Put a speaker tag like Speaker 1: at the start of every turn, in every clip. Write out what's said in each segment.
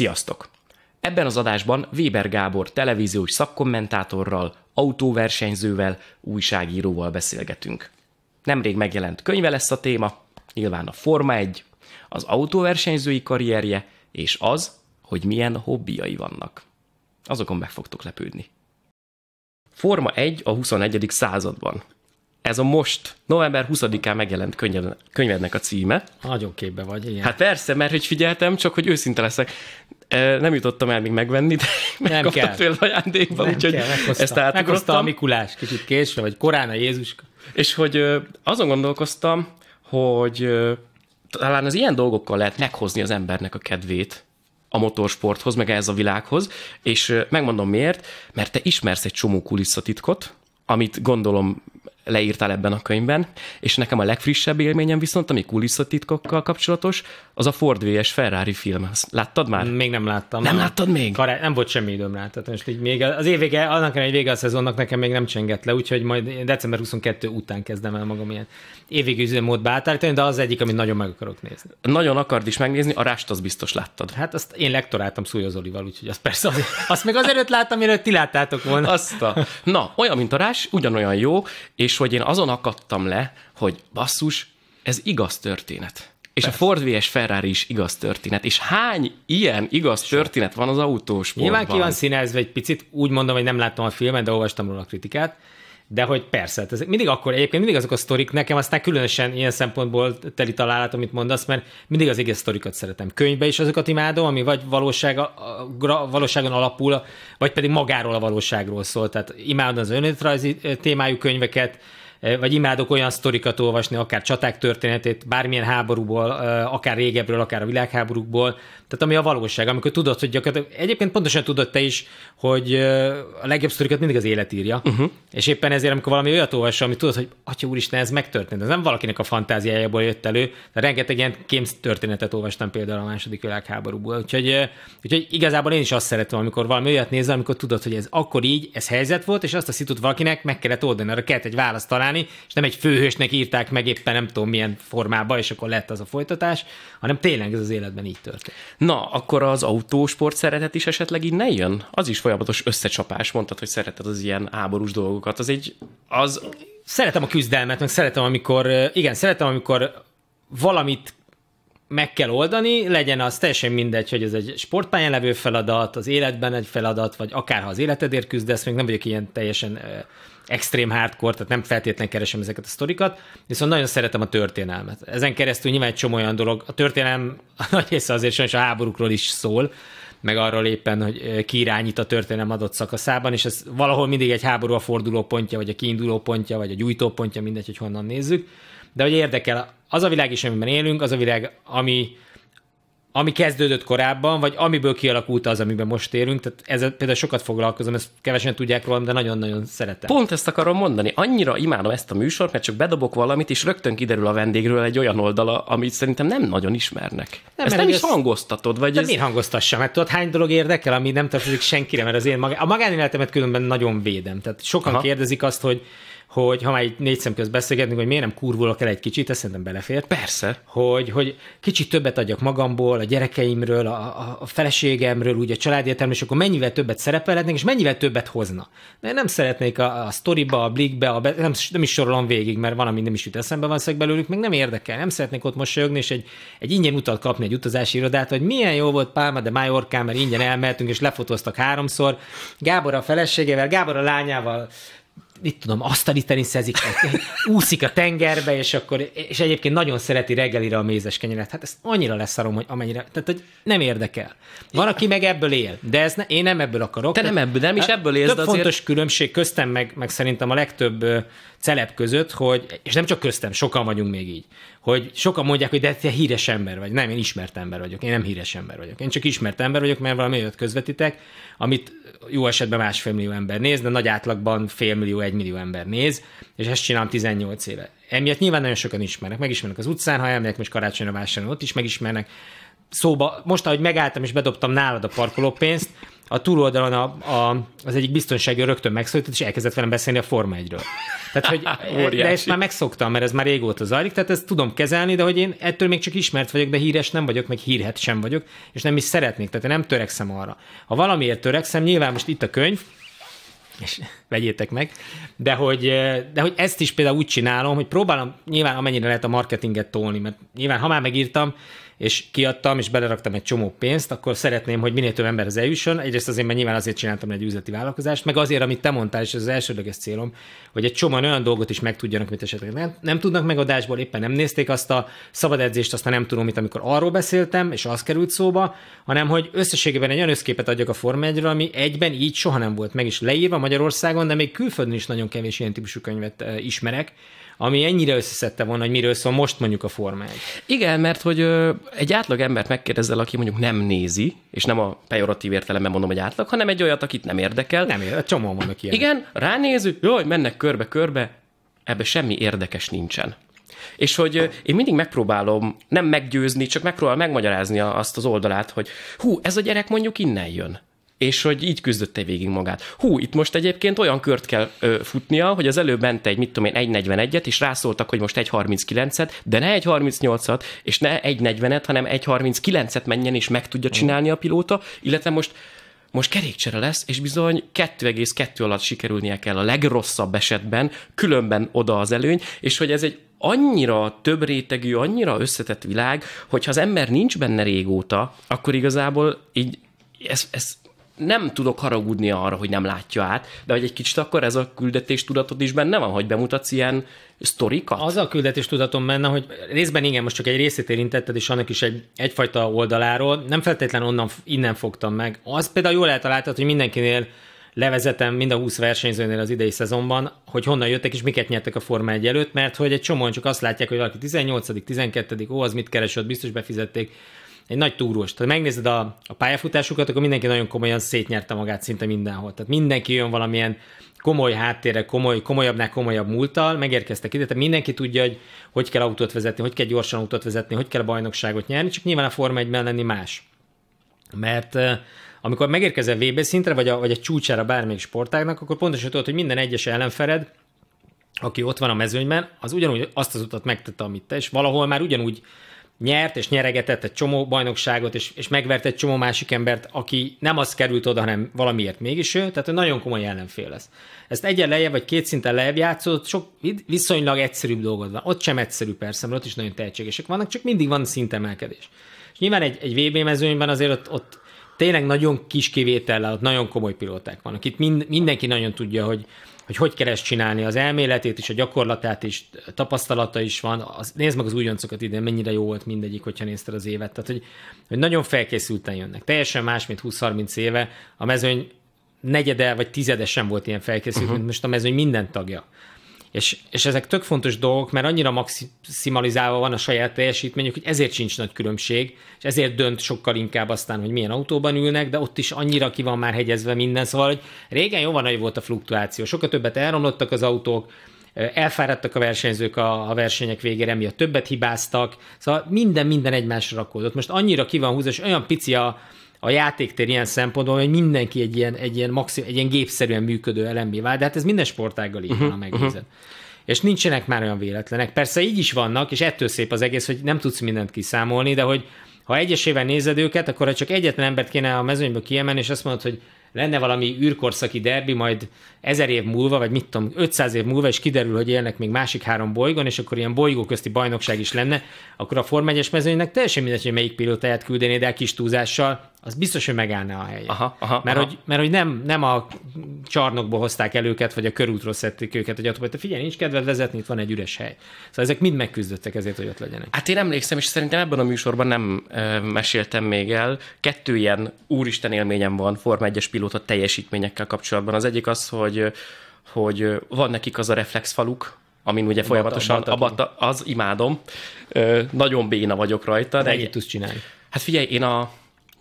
Speaker 1: Sziasztok! Ebben az adásban Weber Gábor televíziós szakkommentátorral, autóversenyzővel, újságíróval beszélgetünk. Nemrég megjelent könyve lesz a téma, nyilván a Forma 1, az autóversenyzői karrierje, és az, hogy milyen hobbiai vannak. Azokon meg fogtok lepődni. Forma 1 a 21. században. Ez a most november 20-án megjelent könyvednek a címe.
Speaker 2: Nagyon képbe vagy,
Speaker 1: igen. Hát persze, mert hogy figyeltem, csak hogy őszinte leszek. Nem jutottam el még megvenni, de nem kell. tőle ajándékba, úgyhogy ezt átugrottam. Meghozta a Mikulás kicsit késve, vagy korán a Jézuska. És hogy azon gondolkoztam, hogy talán az ilyen dolgokkal lehet meghozni az embernek a kedvét a motorsporthoz, meg ez a világhoz, és megmondom miért, mert te ismersz egy csomó kulisszatitkot, amit gondolom leírtál ebben a könyvben, és nekem a legfrissebb élményem viszont, ami kulisszatitkokkal kapcsolatos, az a Ford vs. Ferrari film. Azt
Speaker 2: láttad már? Még nem láttam. Nem, nem láttad még? Kare, nem volt semmi időm rá. Tehát most így még az évvége, annak egy vége a szezonnak nekem még nem csengett le, úgyhogy majd december 22 után kezdem el magam ilyen évvégű üzemmódba átállítani, de az egyik, amit nagyon meg akarok nézni. Nagyon akard is megnézni, a rást az biztos láttad. Hát azt én lektoráltam Szújozolival, úgyhogy azt persze azért, azt még azelőtt láttam, mielőtt ti
Speaker 1: láttátok volna. Azt a... Na, olyan, mint a rás, ugyanolyan jó, és hogy én azon akadtam le, hogy basszus, ez igaz történet. És Persze. a Ford vs. Ferrari is igaz történet.
Speaker 2: És hány ilyen igaz történet van az autósportban? Nyilván ki van színezve egy picit, úgy mondom, hogy nem láttam a filmet, de olvastam róla a kritikát, de hogy persze, hát ez mindig akkor egyébként mindig azok a sztorik, nekem aztán különösen ilyen szempontból teli találat, amit mondasz, mert mindig az igaz sztorikat szeretem. Könyvbe is azokat imádom, ami vagy valósága, valóságon alapul, vagy pedig magáról a valóságról szól. Tehát imádom az önéletrajzi eh, témájú könyveket, vagy imádok olyan sztorikat olvasni, akár csaták történetét, bármilyen háborúból, akár régebről, akár a világháborúkból, tehát ami a valóság, amikor tudod, hogy gyakorlatilag, egyébként pontosan tudod te is, hogy a legjobb sztorikat mindig az élet írja, uh-huh. és éppen ezért, amikor valami olyat olvasol, amit tudod, hogy atya úristen, ez megtörtént, ez nem valakinek a fantáziájából jött elő, de rengeteg ilyen kémsz történetet olvastam például a második világháborúból, úgyhogy, úgyhogy igazából én is azt szeretem, amikor valami olyat nézel, amikor tudod, hogy ez akkor így, ez helyzet volt, és azt a szitut valakinek meg kellett oldani, arra kellett egy választ találni, csinálni, és nem egy főhősnek írták meg éppen nem tudom milyen formában és akkor lett az a folytatás, hanem tényleg ez az életben így történt. Na, akkor
Speaker 1: az autósport szeretet is esetleg így ne jön? Az is folyamatos összecsapás,
Speaker 2: mondtad, hogy szereted az ilyen áborús dolgokat, az egy, az... Szeretem a küzdelmet, meg szeretem, amikor, igen, szeretem, amikor valamit meg kell oldani, legyen az teljesen mindegy, hogy ez egy sportpályán levő feladat, az életben egy feladat, vagy akárha az életedért küzdesz, még nem vagyok ilyen teljesen extrém hardcore, tehát nem feltétlenül keresem ezeket a sztorikat, viszont nagyon szeretem a történelmet. Ezen keresztül nyilván egy csomó olyan dolog, a történelem a nagy része azért sajnos a háborúkról is szól, meg arról éppen, hogy ki irányít a történelem adott szakaszában, és ez valahol mindig egy háború a forduló pontja, vagy a kiinduló pontja, vagy a gyújtó pontja, mindegy, hogy honnan nézzük. De hogy érdekel, az a világ is, amiben élünk, az a világ, ami ami kezdődött korábban, vagy amiből kialakult az, amiben most élünk. Tehát ezzel például sokat foglalkozom, ezt kevesen tudják rólam, de nagyon-nagyon szeretem. Pont ezt akarom mondani. Annyira imádom ezt a műsort, mert csak bedobok valamit,
Speaker 1: és rögtön kiderül a vendégről egy olyan oldala, amit szerintem nem nagyon ismernek. Nem, ezt nem is ezt... hangoztatod,
Speaker 2: vagy de ez... miért hangoztassam? Mert tudod, hány dolog érdekel, ami nem tartozik senkire, mert az én magá... a magánéletemet különben nagyon védem. Tehát sokan Aha. kérdezik azt, hogy hogy ha már egy négy szem közt beszélgetünk, hogy miért nem kurvulok el egy kicsit, ezt szerintem belefér. Persze. Hogy, hogy kicsit többet adjak magamból, a gyerekeimről, a, a, feleségemről, úgy a családértelmű, és akkor mennyivel többet szerepelhetnék, és mennyivel többet hozna. De nem szeretnék a, a sztoriba, a blikbe, a be, nem, nem, is sorolom végig, mert van, ami nem is jut eszembe van szeg belőlük, meg nem érdekel. Nem szeretnék ott mosolyogni, és egy, egy ingyen utat kapni egy utazási irodát, hogy milyen jó volt Pálma de Majorkán, mert ingyen elmentünk és lefotóztak háromszor. Gábor a feleségével, Gábor a lányával mit tudom, asztali teniszezik, úszik a tengerbe, és akkor, és egyébként nagyon szereti reggelire a mézes kenyeret. Hát ezt annyira leszarom, hogy amennyire, tehát hogy nem érdekel. Van, aki meg ebből él, de ez ne, én nem ebből akarok. Te nem ebből, nem is hát ebből élsz, Több azért... fontos különbség köztem, meg, meg szerintem a legtöbb celeb között, hogy, és nem csak köztem, sokan vagyunk még így, hogy sokan mondják, hogy de te híres ember vagy. Nem, én ismert ember vagyok, én nem híres ember vagyok. Én csak ismert ember vagyok, mert valami olyat közvetitek, amit jó esetben másfél millió ember néz, de nagy átlagban fél millió, egy egy millió ember néz, és ezt csinálom 18 éve. Emiatt nyilván nagyon sokan ismernek, megismernek az utcán, ha elmegyek most karácsonyra vásárolni, ott is megismernek. Szóba, most ahogy megálltam és bedobtam nálad a parkolópénzt, a túloldalon a, a, az egyik biztonsági rögtön megszólított, és elkezdett velem beszélni a Forma 1 Tehát, hogy, de ezt már megszoktam, mert ez már régóta zajlik, tehát ezt tudom kezelni, de hogy én ettől még csak ismert vagyok, de híres nem vagyok, meg hírhet sem vagyok, és nem is szeretnék, tehát én nem törekszem arra. Ha valamiért törekszem, nyilván most itt a könyv, és vegyétek meg, de hogy, de hogy ezt is például úgy csinálom, hogy próbálom nyilván amennyire lehet a marketinget tolni, mert nyilván ha már megírtam, és kiadtam, és beleraktam egy csomó pénzt, akkor szeretném, hogy minél több emberhez eljusson. Egyrészt azért, mert nyilván azért csináltam egy üzleti vállalkozást, meg azért, amit te mondtál, és ez az elsődleges célom, hogy egy csomó olyan dolgot is megtudjanak, amit esetleg nem, nem tudnak megadásból, éppen nem nézték azt a szabad edzést, aztán nem tudom, mit, amikor arról beszéltem, és az került szóba, hanem hogy összességében egy olyan összképet adjak a Forma ami egyben így soha nem volt meg is leírva Magyarországon, de még külföldön is nagyon kevés ilyen típusú könyvet ismerek, ami ennyire összeszedte volna, hogy miről szól most mondjuk a Forma 1. Igen, mert hogy ö, egy átlag embert megkérdezel, aki
Speaker 1: mondjuk nem nézi, és nem a pejoratív értelemben mondom, hogy átlag, hanem egy olyat, akit nem érdekel. Nem érdekel, csomóan vannak ilyen. Igen, ránéző, jaj, mennek körbe-körbe, ebbe semmi érdekes nincsen. És hogy én mindig megpróbálom nem meggyőzni, csak megpróbálom megmagyarázni azt az oldalát, hogy hú, ez a gyerek mondjuk innen jön és hogy így küzdötte végig magát. Hú, itt most egyébként olyan kört kell ö, futnia, hogy az előbb ment egy, mit tudom én, 1.41-et, és rászóltak, hogy most 1.39-et, de ne 1.38-at, és ne 1.40-et, hanem 1.39-et menjen, és meg tudja csinálni a pilóta, illetve most most kerékcsere lesz, és bizony 2,2 alatt sikerülnie kell a legrosszabb esetben, különben oda az előny, és hogy ez egy annyira több rétegű, annyira összetett világ, hogyha az ember nincs benne régóta, akkor igazából így ez, ez nem tudok haragudni arra, hogy nem látja át,
Speaker 2: de hogy egy kicsit akkor ez a küldetés tudatod is benne van, hogy bemutatsz ilyen sztorikat? Az a küldetés tudatom benne, hogy részben igen, most csak egy részét érintetted, és annak is egy, egyfajta oldaláról, nem feltétlen onnan, innen fogtam meg. Az például jól eltaláltad, hogy mindenkinél levezetem mind a 20 versenyzőnél az idei szezonban, hogy honnan jöttek és miket nyertek a Forma 1 előtt, mert hogy egy csomóan csak azt látják, hogy valaki 18 12 ó, az mit keresett, biztos befizették egy nagy túrós. Tehát megnézed a, a pályafutásukat, akkor mindenki nagyon komolyan szétnyerte magát szinte mindenhol. Tehát mindenki jön valamilyen komoly háttérre, komoly, komolyabbnál komolyabb múltal, megérkeztek ide, tehát mindenki tudja, hogy hogy kell autót vezetni, hogy kell gyorsan autót vezetni, hogy kell a bajnokságot nyerni, csak nyilván a Forma 1 lenni más. Mert eh, amikor megérkezel VB szintre, vagy a, vagy a csúcsára bármelyik sportágnak, akkor pontosan tudod, hogy minden egyes ellenfered, aki ott van a mezőnyben, az ugyanúgy azt az utat megtette, amit te, és valahol már ugyanúgy nyert és nyeregetett egy csomó bajnokságot, és, és megvert egy csomó másik embert, aki nem az került oda, hanem valamiért mégis ő, tehát ő nagyon komoly ellenfél lesz. Ezt egyen lejjebb vagy két szinten lejjebb játszott, sok viszonylag egyszerűbb dolgod van. Ott sem egyszerű persze, mert ott is nagyon tehetségesek vannak, csak mindig van szintemelkedés. És nyilván egy, egy VB mezőnyben azért ott, ott tényleg nagyon kis kivétellel, ott nagyon komoly pilóták vannak. Itt mind, mindenki nagyon tudja, hogy hogy hogy kell ezt csinálni, az elméletét is, a gyakorlatát is, tapasztalata is van. Az, nézd meg az újoncokat idén, mennyire jó volt mindegyik, hogyha nézted az évet. Tehát, hogy, hogy nagyon felkészülten jönnek. Teljesen más, mint 20-30 éve. A mezőny negyede vagy tizede sem volt ilyen felkészült, uh-huh. mint most a mezőny minden tagja. És, és ezek tök fontos dolgok, mert annyira maximalizálva van a saját teljesítményük, hogy ezért sincs nagy különbség, és ezért dönt sokkal inkább aztán, hogy milyen autóban ülnek, de ott is annyira ki van már hegyezve minden, szóval hogy régen jóval nagy volt a fluktuáció, sokkal többet elromlottak az autók, elfáradtak a versenyzők a, a versenyek végére, miatt többet hibáztak, szóval minden, minden egymásra rakódott. Most annyira ki van húzva, és olyan pici a, a játéktér ilyen szempontból, hogy mindenki egy ilyen, egy ilyen, maxim, egy ilyen gépszerűen működő elembé vált, de hát ez minden sportággal így uh-huh, van, a megnézet. Uh-huh. És nincsenek már olyan véletlenek. Persze így is vannak, és ettől szép az egész, hogy nem tudsz mindent kiszámolni, de hogy ha egyesével nézed őket, akkor ha csak egyetlen embert kéne a mezőnyből kiemelni, és azt mondod, hogy lenne valami űrkorszaki derbi, majd ezer év múlva, vagy mit tudom, 500 év múlva, és kiderül, hogy élnek még másik három bolygón, és akkor ilyen bolygóközti bajnokság is lenne, akkor a Form 1-es mezőnynek teljesen mindegy, hogy melyik pilótáját küldené, de kis túlzással az biztos, hogy megállna a helyet. Aha, aha, mert, aha. Hogy, mert hogy nem, nem a csarnokból hozták el őket, vagy a körútról szedték őket, hogy ott, te figyelj, nincs kedved vezetni, itt van egy üres hely. Szóval ezek mind megküzdöttek ezért, hogy ott legyenek.
Speaker 1: Hát én emlékszem, és szerintem ebben a műsorban nem ö, meséltem még el. Kettő ilyen úristen élményem van Forma 1-es pilóta teljesítményekkel kapcsolatban. Az egyik az, hogy hogy van nekik az a reflexfaluk, amin ugye folyamatosan a Bata, az imádom. Ö, nagyon béna vagyok rajta. De egy tudsz csinálni? Hát figyelj, én a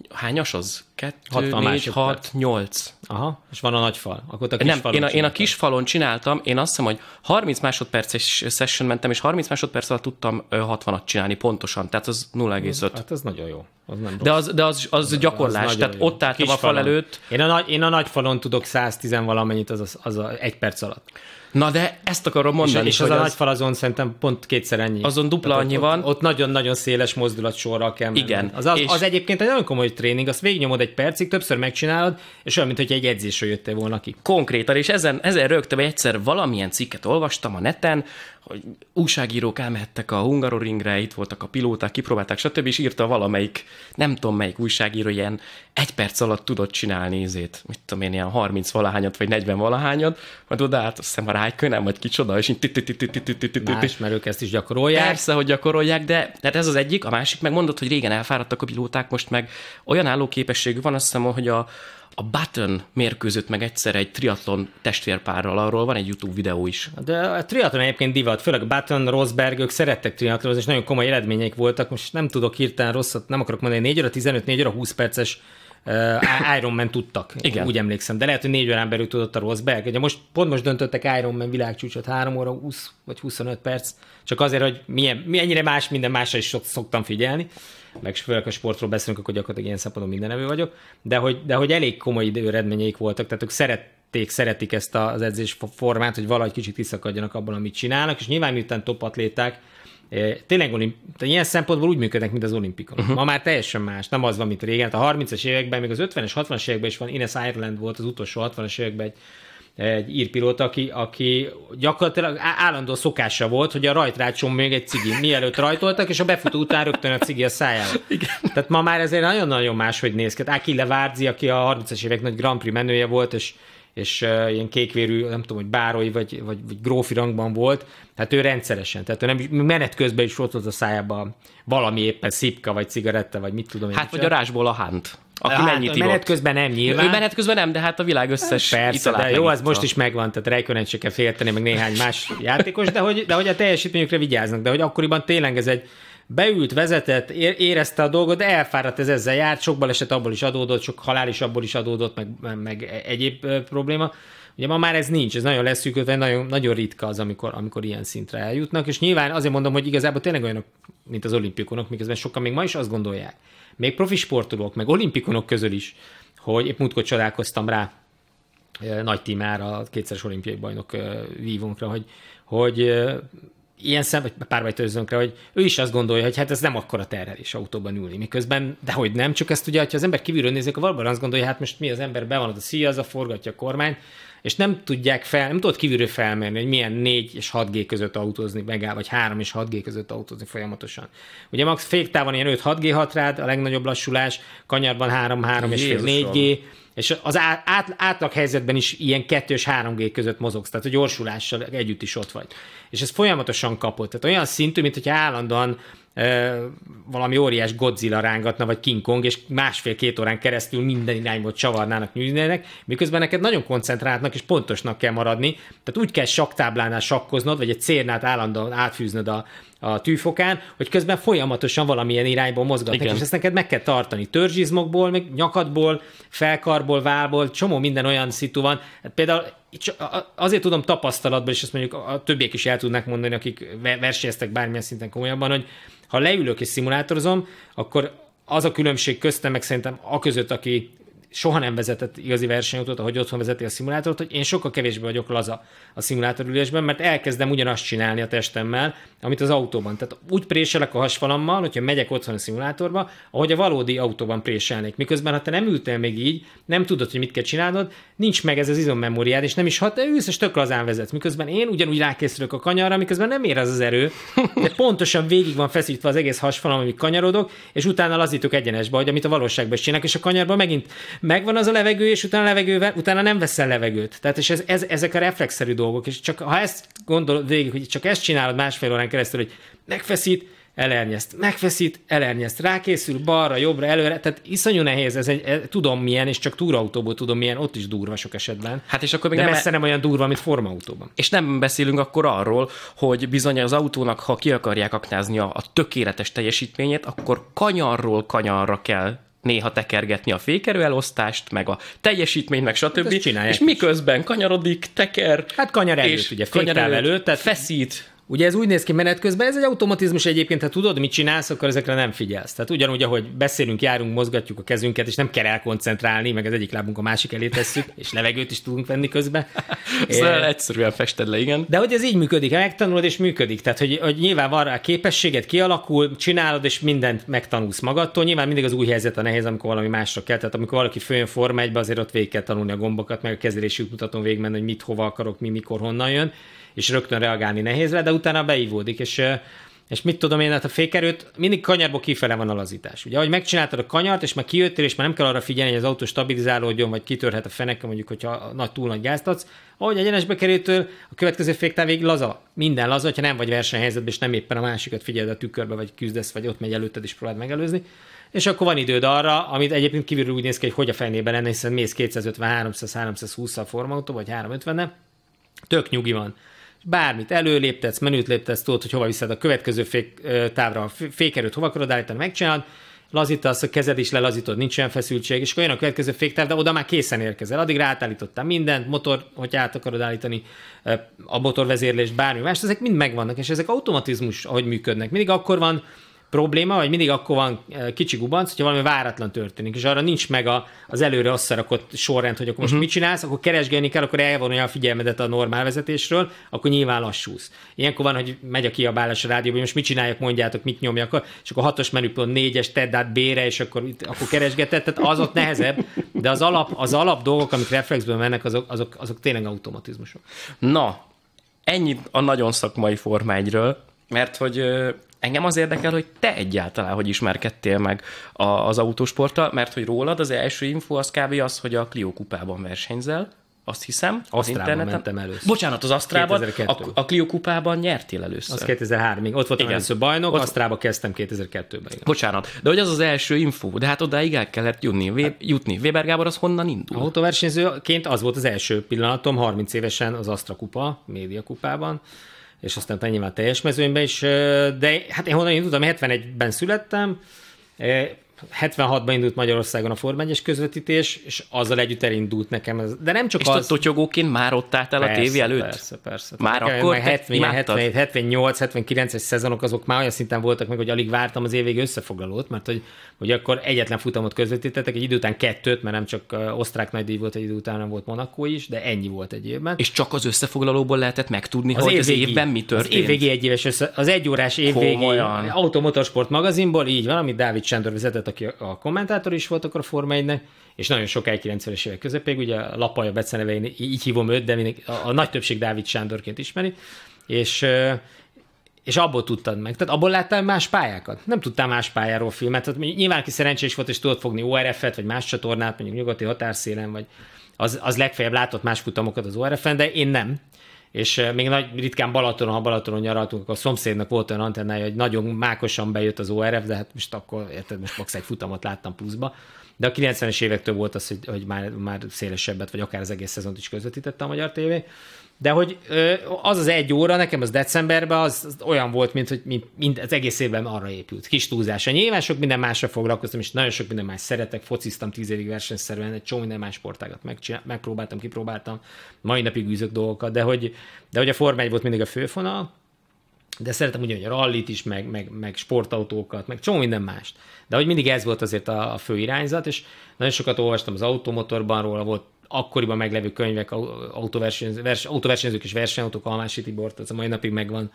Speaker 1: hányas az? 2, 4, 6, 8. Aha, és van a nagy fal. Akkor a kis Nem, falon én, a, én a kis falon csináltam, én azt hiszem, hogy 30 másodperces session mentem, és 30
Speaker 2: másodperc alatt tudtam 60-at csinálni pontosan, tehát az 0,5. Hát ez nagyon jó. Az nem de az, de az, az gyakorlás, az tehát jó. ott álltam a, a fal falon. előtt. Én a, nagy, én a nagy falon tudok 110 valamennyit az, az, az a, egy perc alatt. Na de ezt akarom mondani. És, és az, az a nagy fal azon szerintem pont kétszer ennyi. Azon dupla Tehát annyi ott, van. Ott nagyon-nagyon széles mozdulatsorral kell menni. Igen. Az, az, és... az egyébként egy nagyon komoly tréning, azt végignyomod egy egy percig, többször megcsinálod, és olyan, mintha egy edzésről jöttél volna ki. Konkrétan,
Speaker 1: és ezen, ezen rögtön egyszer valamilyen cikket olvastam a neten, hogy újságírók elmehettek a Hungaroringre, itt voltak a pilóták, kipróbálták, stb. és írta valamelyik, nem tudom melyik újságíró ilyen egy perc alatt tudott csinálni ízét, mit tudom én, ilyen 30 valahányat, vagy 40 valahányat, majd oda azt hiszem a nem vagy kicsoda, és így és mert ők ezt is gyakorolják. Persze, hogy gyakorolják, de hát ez az egyik, a másik meg mondott, hogy régen elfáradtak a pilóták, most meg olyan állóképességű van, azt hiszem, hogy a, a Button mérkőzött meg egyszer egy triatlon testvérpárral, arról van egy YouTube videó is.
Speaker 2: De a triatlon egyébként divat, főleg Button, Rosberg, ők szerettek triatlonozni, és nagyon komoly eredményeik voltak, most nem tudok hirtelen rosszat, nem akarok mondani, 4 óra 15, 4 óra 20 perces uh, eh, Ironman tudtak, Igen. úgy emlékszem, de lehet, hogy négy órán belül tudott a Rosberg. Ugye most, pont most döntöttek Ironman világcsúcsot, 3 óra 20 vagy 25 perc, csak azért, hogy milyen, milyen ennyire más, minden másra is szoktam figyelni meg főleg a sportról beszélünk, akkor gyakorlatilag ilyen szempontból mindenevő vagyok, de hogy, de hogy elég komoly idő eredményeik voltak, tehát ők szerették, szeretik ezt az edzés formát, hogy valahogy kicsit kiszakadjanak abban, amit csinálnak, és nyilván miután atléták, eh, tényleg ilyen szempontból úgy működnek, mint az olimpikon. Uh-huh. Ma már teljesen más, nem az van, mint régen. Hát a 30-es években, még az 50-es, 60-as években is van, Ines Ireland volt az utolsó 60-as években egy egy írpilóta, aki, aki gyakorlatilag állandó szokása volt, hogy a rajtrácson még egy cigi, mielőtt rajtoltak, és a befutó után rögtön a cigi a szájába. Igen. Tehát ma már ezért nagyon-nagyon máshogy néz ki. Aki levárdzi, aki a 30-es évek nagy Grand Prix menője volt, és és uh, ilyen kékvérű, nem tudom, hogy bárói vagy, vagy, vagy grófi rangban volt, hát ő rendszeresen, tehát ő nem, menet közben is ott volt a szájában valami éppen szipka, vagy cigaretta, vagy mit tudom én. Hát vagy a rásból a hánt. Aki hát, mennyit menet közben nem nyilván. Ő menet közben nem, de hát a világ összes hát, Persze, de jó, az most is megvan, tehát Rejkönen se kell félteni, meg néhány más játékos, de hogy, de hogy a teljesítményükre vigyáznak, de hogy akkoriban tényleg ez egy beült, vezetett, érezte a dolgot, de elfáradt ez ezzel járt, sok baleset abból is adódott, sok halál is abból is adódott, meg, meg egyéb probléma. Ugye ma már ez nincs, ez nagyon leszűkötve, nagyon, nagyon ritka az, amikor, amikor ilyen szintre eljutnak, és nyilván azért mondom, hogy igazából tényleg olyanok, mint az olimpikonok, miközben sokan még ma is azt gondolják, még profi sportolók, meg olimpikonok közül is, hogy épp múltkor csodálkoztam rá nagy tímára, a kétszeres olimpiai bajnok vívunkra, hogy, hogy ilyen szem, vagy párbajtőzőnkre, hogy ő is azt gondolja, hogy hát ez nem akkora terhelés autóban ülni, miközben, de hogy nem, csak ezt ugye, ha az ember kívülről nézik, akkor valóban azt gondolja, hát most mi az ember, be van az a szíja, az a forgatja a kormány, és nem tudják fel, nem tudod kívülről felmérni, hogy milyen 4 és 6G között autózni megáll, vagy 3 és 6G között autózni folyamatosan. Ugye max féktávon ilyen 5-6G hat rád, a legnagyobb lassulás, kanyarban 3-3 és 4G, és az át, átlag helyzetben is ilyen 2 és 3G között mozogsz, tehát a gyorsulással együtt is ott vagy. És ez folyamatosan kapott. Tehát olyan szintű, mint hogyha állandóan valami óriás Godzilla rángatna, vagy King Kong, és másfél-két órán keresztül minden irányból csavarnának, nyújnének, miközben neked nagyon koncentráltnak és pontosnak kell maradni, tehát úgy kell saktáblánál sakkoznod, vagy egy cérnát állandóan átfűznöd a, a tűfokán, hogy közben folyamatosan valamilyen irányból mozgatnak, Igen. és ezt neked meg kell tartani törzsizmokból, meg nyakadból, felkarból, válból, csomó minden olyan szitu van. Hát például azért tudom tapasztalatból, és ezt mondjuk a többiek is el tudnak mondani, akik versenyeztek bármilyen szinten komolyabban, hogy ha leülök és szimulátorozom, akkor az a különbség köztem, meg szerintem a között, aki soha nem vezetett igazi versenyautót, ahogy otthon vezeti a szimulátort, hogy én sokkal kevésbé vagyok laza a szimulátorülésben, mert elkezdem ugyanazt csinálni a testemmel, amit az autóban. Tehát úgy préselek a hasfalammal, hogyha megyek otthon a szimulátorba, ahogy a valódi autóban préselnék. Miközben, ha te nem ültél még így, nem tudod, hogy mit kell csinálnod, nincs meg ez az izommemóriád, és nem is hat, ülsz és tök lazán vezetsz. Miközben én ugyanúgy rákészülök a kanyarra, miközben nem ér az az erő, de pontosan végig van feszítve az egész hasfalam, amíg kanyarodok, és utána lazítok egyenesbe, hogy amit a valóságban is csinálok, és a kanyarban megint megvan az a levegő, és utána levegővel, utána nem veszel levegőt. Tehát és ez, ez, ezek a reflexzerű dolgok, és csak ha ezt gondolod végig, hogy csak ezt csinálod másfél órán keresztül, hogy megfeszít, elernyezt, megfeszít, elernyezt, rákészül balra, jobbra, előre, tehát iszonyú nehéz, ez egy, ez, tudom milyen, és csak túrautóból tudom milyen, ott is durva sok esetben. Hát és akkor még De nem messze nem
Speaker 1: olyan durva, mint formautóban. És nem beszélünk akkor arról, hogy bizony az autónak, ha ki akarják aknázni a, a tökéletes teljesítményét, akkor kanyarról kanyarra kell néha tekergetni a fékerő elosztást, meg a teljesítményt, meg hát stb. Hát és miközben kanyarodik,
Speaker 2: teker. Hát kanyar előtt, és ugye, kanyar előtt, előtt, tehát feszít. Ugye ez úgy néz ki menet közben, ez egy automatizmus egyébként, ha tudod, mit csinálsz, akkor ezekre nem figyelsz. Tehát ugyanúgy, ahogy beszélünk, járunk, mozgatjuk a kezünket, és nem kell elkoncentrálni, meg az egyik lábunk a másik elé tesszük, és levegőt is tudunk venni közben. szóval egyszerűen fested le, igen. De hogy ez így működik, megtanulod és működik. Tehát, hogy, hogy nyilván van rá képességet, kialakul, csinálod, és mindent megtanulsz magadtól. Nyilván mindig az új helyzet a nehéz, amikor valami másra kell. Tehát amikor valaki főn Forma egybe azért ott végig kell tanulni a gombokat, meg a kezelési mutatom végigmenni, hogy mit, hova akarok, mi, mikor, honnan jön és rögtön reagálni nehéz rá, de utána beívódik, és és mit tudom én, hát a fékerőt mindig kanyarból kifele van a lazítás. Ugye, ahogy megcsináltad a kanyart, és már kijöttél, és már nem kell arra figyelni, hogy az autó stabilizálódjon, vagy kitörhet a feneke, mondjuk, hogyha nagy, túl nagy gázt adsz. Ahogy egyenesbe kerültől, a következő végig laza. Minden laza, hogyha nem vagy versenyhelyzetben, és nem éppen a másikat figyeled a tükörbe, vagy küzdesz, vagy ott megy előtted, és próbáld megelőzni. És akkor van időd arra, amit egyébként kívülről úgy néz ki, hogy hogy a fenében lenne, hiszen mész 250, 300, 320 a formautó, vagy 350 ne Tök nyugi van bármit előléptetsz, menüt léptetsz, tudod, hogy hova viszed a következő fék, távra a fékerőt, hova akarod állítani, megcsinálod, lazítasz, a kezed is lelazítod, nincs olyan feszültség, és akkor jön a következő féktáv, de oda már készen érkezel. Addig ráátállítottál mindent, motor, hogy át akarod állítani, a motorvezérlést, bármi más, ezek mind megvannak, és ezek automatizmus, ahogy működnek. Mindig akkor van probléma, vagy mindig akkor van eh, kicsi gubanc, hogyha valami váratlan történik, és arra nincs meg a, az előre összerakott sorrend, hogy akkor most uh-huh. mit csinálsz, akkor keresgélni kell, akkor elvonulja a figyelmedet a normál vezetésről, akkor nyilván lassúsz. Ilyenkor van, hogy megy a kiabálás a rádióban, hogy most mit csináljak, mondjátok, mit nyomjak, és akkor hatos menüpont négyes, tedd át bére és akkor, akkor keresgeted, tehát az ott nehezebb, de az alap, az alap dolgok, amik reflexből mennek, azok, azok, azok tényleg automatizmusok.
Speaker 1: Na, ennyi a nagyon szakmai Forma mert hogy engem az érdekel, hogy te egyáltalán hogy ismerkedtél meg az autósporttal, mert hogy rólad az első info az kb. az, hogy a Clio kupában versenyzel, azt hiszem. Asztrában az interneten. mentem először. Bocsánat, az Asztrában, a, a Clio kupában nyertél először. Az 2003-ig, ott voltam igen. először bajnok, ott... Asztrába
Speaker 2: kezdtem 2002-ben. Igen.
Speaker 1: Bocsánat, de hogy az az első info, de hát odáig el
Speaker 2: kellett jutni. Vé... Hát... jutni. Weber Gábor az honnan indul? Autóversenyzőként az volt az első pillanatom, 30 évesen az Astra kupa, média kupában és aztán nyilván teljes mezőnyben is, de hát én honnan tudom, 71-ben születtem, 76-ban indult Magyarországon a Forma közvetítés, és azzal együtt elindult nekem ez. De nem csak és az... totyogóként már ott álltál persze, a tévé előtt? Persze, persze. Már nekem akkor 77, 78, 79-es szezonok azok már olyan szinten voltak meg, hogy alig vártam az évvégi összefoglalót, mert hogy, hogy akkor egyetlen futamot közvetítettek, egy idő után kettőt, mert nem csak osztrák nagydíj volt, egy idő után nem volt Monaco is, de ennyi volt egy évben. És
Speaker 1: csak az összefoglalóból
Speaker 2: lehetett megtudni, az hogy évvégi, az évben mi történt? Az évvégi egy éves össze, az egy órás évvégi automotorsport magazinból, így van, amit Dávid Sándor vezetett aki a kommentátor is volt akkor a Forma 1 és nagyon sokáig 90-es évek közepéig, ugye Lapaja becenevén így hívom őt, de mindig, a, a nagy többség Dávid Sándorként ismeri, és és abból tudtad meg. Tehát abból láttál más pályákat. Nem tudtál más pályáról filmet. Tehát nyilván ki szerencsés volt, és tudott fogni ORF-et, vagy más csatornát, mondjuk nyugati határszélen, vagy az, az legfeljebb látott más futamokat az ORF-en, de én nem és eh, még nagy, ritkán Balatonon, ha Balatonon nyaraltunk, akkor a szomszédnak volt olyan antennája, hogy nagyon mákosan bejött az ORF, de hát most akkor, érted, most max egy futamot láttam pluszba. De a 90-es évektől volt az, hogy, hogy már, már szélesebbet, vagy akár az egész szezont is közvetítette a Magyar tévé de hogy az az egy óra, nekem az decemberben az, az olyan volt, mint hogy mind, mind, az egész évben arra épült. Kis túlzása. Nyilván sok minden másra foglalkoztam, és nagyon sok minden más szeretek. Fociztam tíz évig versenyszerűen, egy csomó minden más sportágat megpróbáltam, kipróbáltam. Mai napig űzök dolgokat, de hogy, de hogy a Forma volt mindig a főfonal, de szeretem ugyanúgy a rallit is, meg, meg, meg sportautókat, meg csomó minden mást. De hogy mindig ez volt azért a, a fő irányzat, és nagyon sokat olvastam az automotorban róla, volt akkoriban meglevő könyvek, autóversenyzők és versenyautók, Almási Tibort, az a mai napig megvan.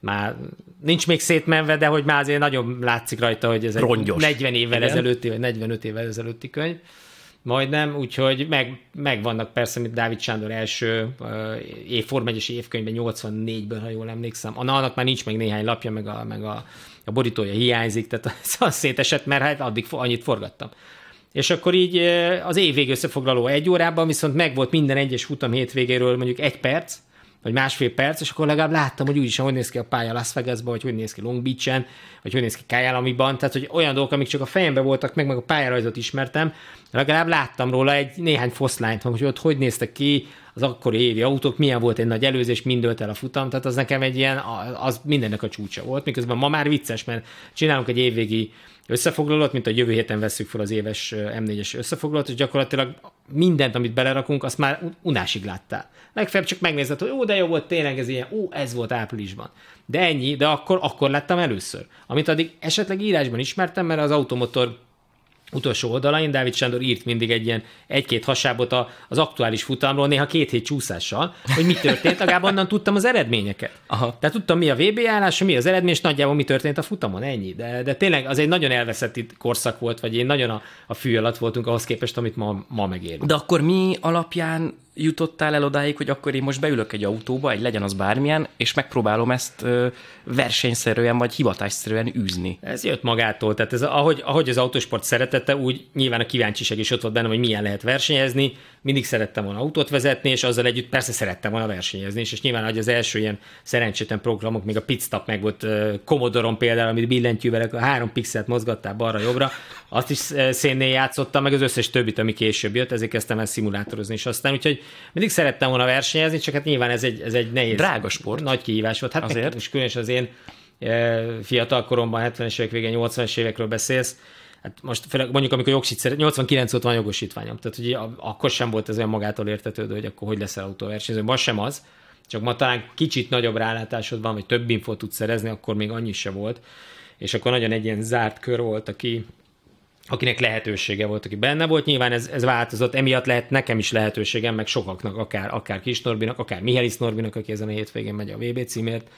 Speaker 2: Már nincs még szétmenve, de hogy már azért nagyon látszik rajta, hogy ez Rongyos. egy 40 évvel Igen. ezelőtti, vagy 45 évvel ezelőtti könyv majdnem, úgyhogy meg, megvannak persze, mint Dávid Sándor első uh, év, évkönyvben 84-ből, ha jól emlékszem. A annak már nincs meg néhány lapja, meg a, meg a, a borítója hiányzik, tehát az szétesett, mert hát addig annyit forgattam és akkor így az évvég összefoglaló egy órában viszont megvolt minden egyes futam hétvégéről mondjuk egy perc, vagy másfél perc, és akkor legalább láttam, hogy úgyis, hogy néz ki a pálya Las Vegasban, vagy hogy néz ki Long Beach-en, vagy hogy néz ki Kajalamiban, tehát hogy olyan dolgok, amik csak a fejemben voltak, meg meg a pályarajzot ismertem, legalább láttam róla egy néhány foszlányt, hogy ott hogy néztek ki az akkori évi autók, milyen volt egy nagy előzés, mindölt el a futam, tehát az nekem egy ilyen, az mindennek a csúcsa volt, miközben ma már vicces, mert csinálunk egy évvégi összefoglalót, mint a jövő héten veszük fel az éves M4-es összefoglalót, és gyakorlatilag mindent, amit belerakunk, azt már unásig láttál. Legfeljebb csak megnézed, hogy ó, de jó volt tényleg ez ilyen, ó, ez volt áprilisban. De ennyi, de akkor, akkor láttam először. Amit addig esetleg írásban ismertem, mert az automotor utolsó oldalain Dávid Sándor írt mindig egy ilyen egy-két hasábot a, az aktuális futamról, néha két hét csúszással, hogy mi történt, legalább onnan tudtam az eredményeket. Aha. Tehát tudtam, mi a VB állás, mi az eredmény, és nagyjából mi történt a futamon, ennyi. De, de tényleg az egy nagyon elveszett korszak volt, vagy én nagyon a, a fű alatt voltunk ahhoz képest, amit ma, ma megérünk. De akkor mi alapján jutottál el odáig, hogy
Speaker 1: akkor én most beülök egy autóba, egy legyen az bármilyen, és megpróbálom ezt ö, versenyszerűen vagy hivatásszerűen űzni.
Speaker 2: Ez jött magától, tehát ez, ahogy, ahogy az autósport szeretette, úgy nyilván a kíváncsiság is ott volt bennem, hogy milyen lehet versenyezni. Mindig szerettem volna autót vezetni, és azzal együtt persze szerettem volna versenyezni, és, és nyilván, hogy az első ilyen szerencsétlen programok, még a pitstop meg volt commodore például, amit billentyűvel a három pixelt mozgattál balra-jobbra, azt is szénnél játszottam, meg az összes többit, ami később jött, ezért kezdtem el szimulátorozni, és aztán úgyhogy mindig szerettem volna versenyezni, csak hát nyilván ez egy, ez egy nehéz. Drága sport. Nagy kihívás volt. Hát azért. Most különösen az én e, fiatal koromban, 70-es évek végén, 80-es évekről beszélsz, hát most főleg mondjuk, amikor jogsít, 89 óta van jogosítványom, tehát ugye akkor sem volt ez olyan magától értetődő, hogy akkor hogy leszel autóversenyző. Ma sem az, csak ma talán kicsit nagyobb rálátásod van, vagy több infót tudsz szerezni, akkor még annyi se volt. És akkor nagyon egy ilyen zárt kör volt, aki akinek lehetősége volt, aki benne volt. Nyilván ez, ez változott, emiatt lehet nekem is lehetőségem, meg sokaknak, akár, akár Kis Norbinak, akár Mihály Norbinak, aki ezen a hétvégén megy a VB címért,